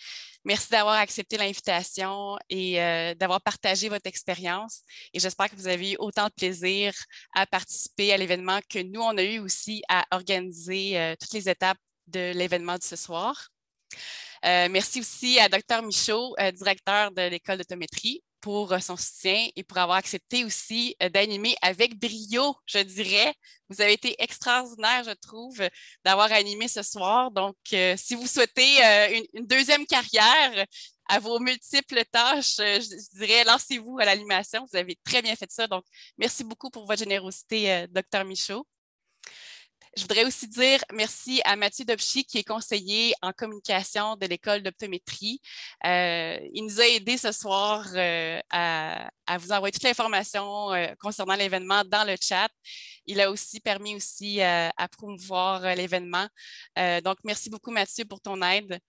Merci d'avoir accepté l'invitation et euh, d'avoir partagé votre expérience. Et j'espère que vous avez eu autant de plaisir à participer à l'événement que nous, on a eu aussi à organiser euh, toutes les étapes de l'événement de ce soir. Euh, merci aussi à Dr Michaud, directeur de l'école d'autométrie, pour euh, son soutien et pour avoir accepté aussi euh, d'animer avec brio, je dirais. Vous avez été extraordinaire, je trouve, d'avoir animé ce soir. Donc, euh, si vous souhaitez une, deuxième carrière à vos multiples tâches, je, dirais, lancez-vous à l'animation. Vous avez très bien fait ça. Donc, merci beaucoup pour votre générosité, docteur Michaud. Je voudrais aussi dire merci à Mathieu Dobchy, qui est conseiller en communication de l'école d'optométrie. Euh, il nous a aidés ce soir euh, à, vous envoyer toute l'information euh, concernant l'événement dans le chat. Il a aussi permis aussi à promouvoir l'événement. donc, merci beaucoup, Mathieu, pour ton aide.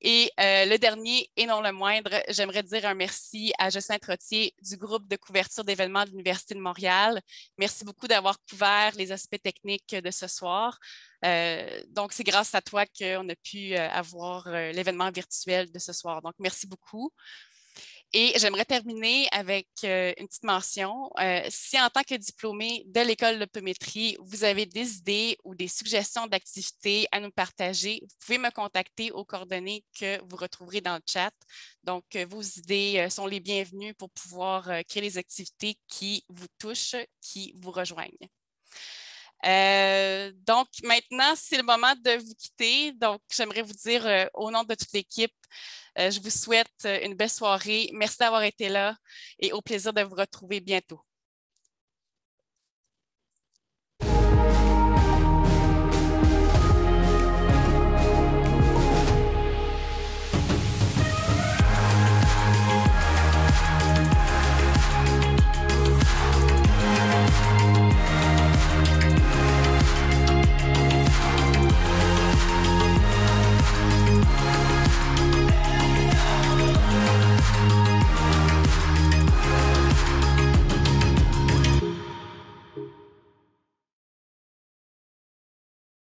Et euh, le dernier, et non le moindre, j'aimerais dire un merci à Justin Trottier du groupe de couverture d'événements de l'Université de Montréal. Merci beaucoup d'avoir couvert les aspects techniques de ce soir. Euh, donc, c'est grâce à toi qu'on a pu euh, avoir l'événement virtuel de ce soir. Donc, merci beaucoup. Et j'aimerais terminer avec euh, une petite mention. Euh, si en tant que diplômé de l'école de d'optométrie, vous avez des idées ou des suggestions d'activités à nous partager, vous pouvez me contacter aux coordonnées que vous retrouverez dans le chat. Donc, euh, vos idées sont les bienvenues pour pouvoir créer les activités qui vous touchent, qui vous rejoignent. Euh, donc, maintenant, c'est le moment de vous quitter. Donc, j'aimerais vous dire euh, au nom de toute l'équipe, euh, je vous souhaite une belle soirée. Merci d'avoir été là et au plaisir de vous retrouver bientôt.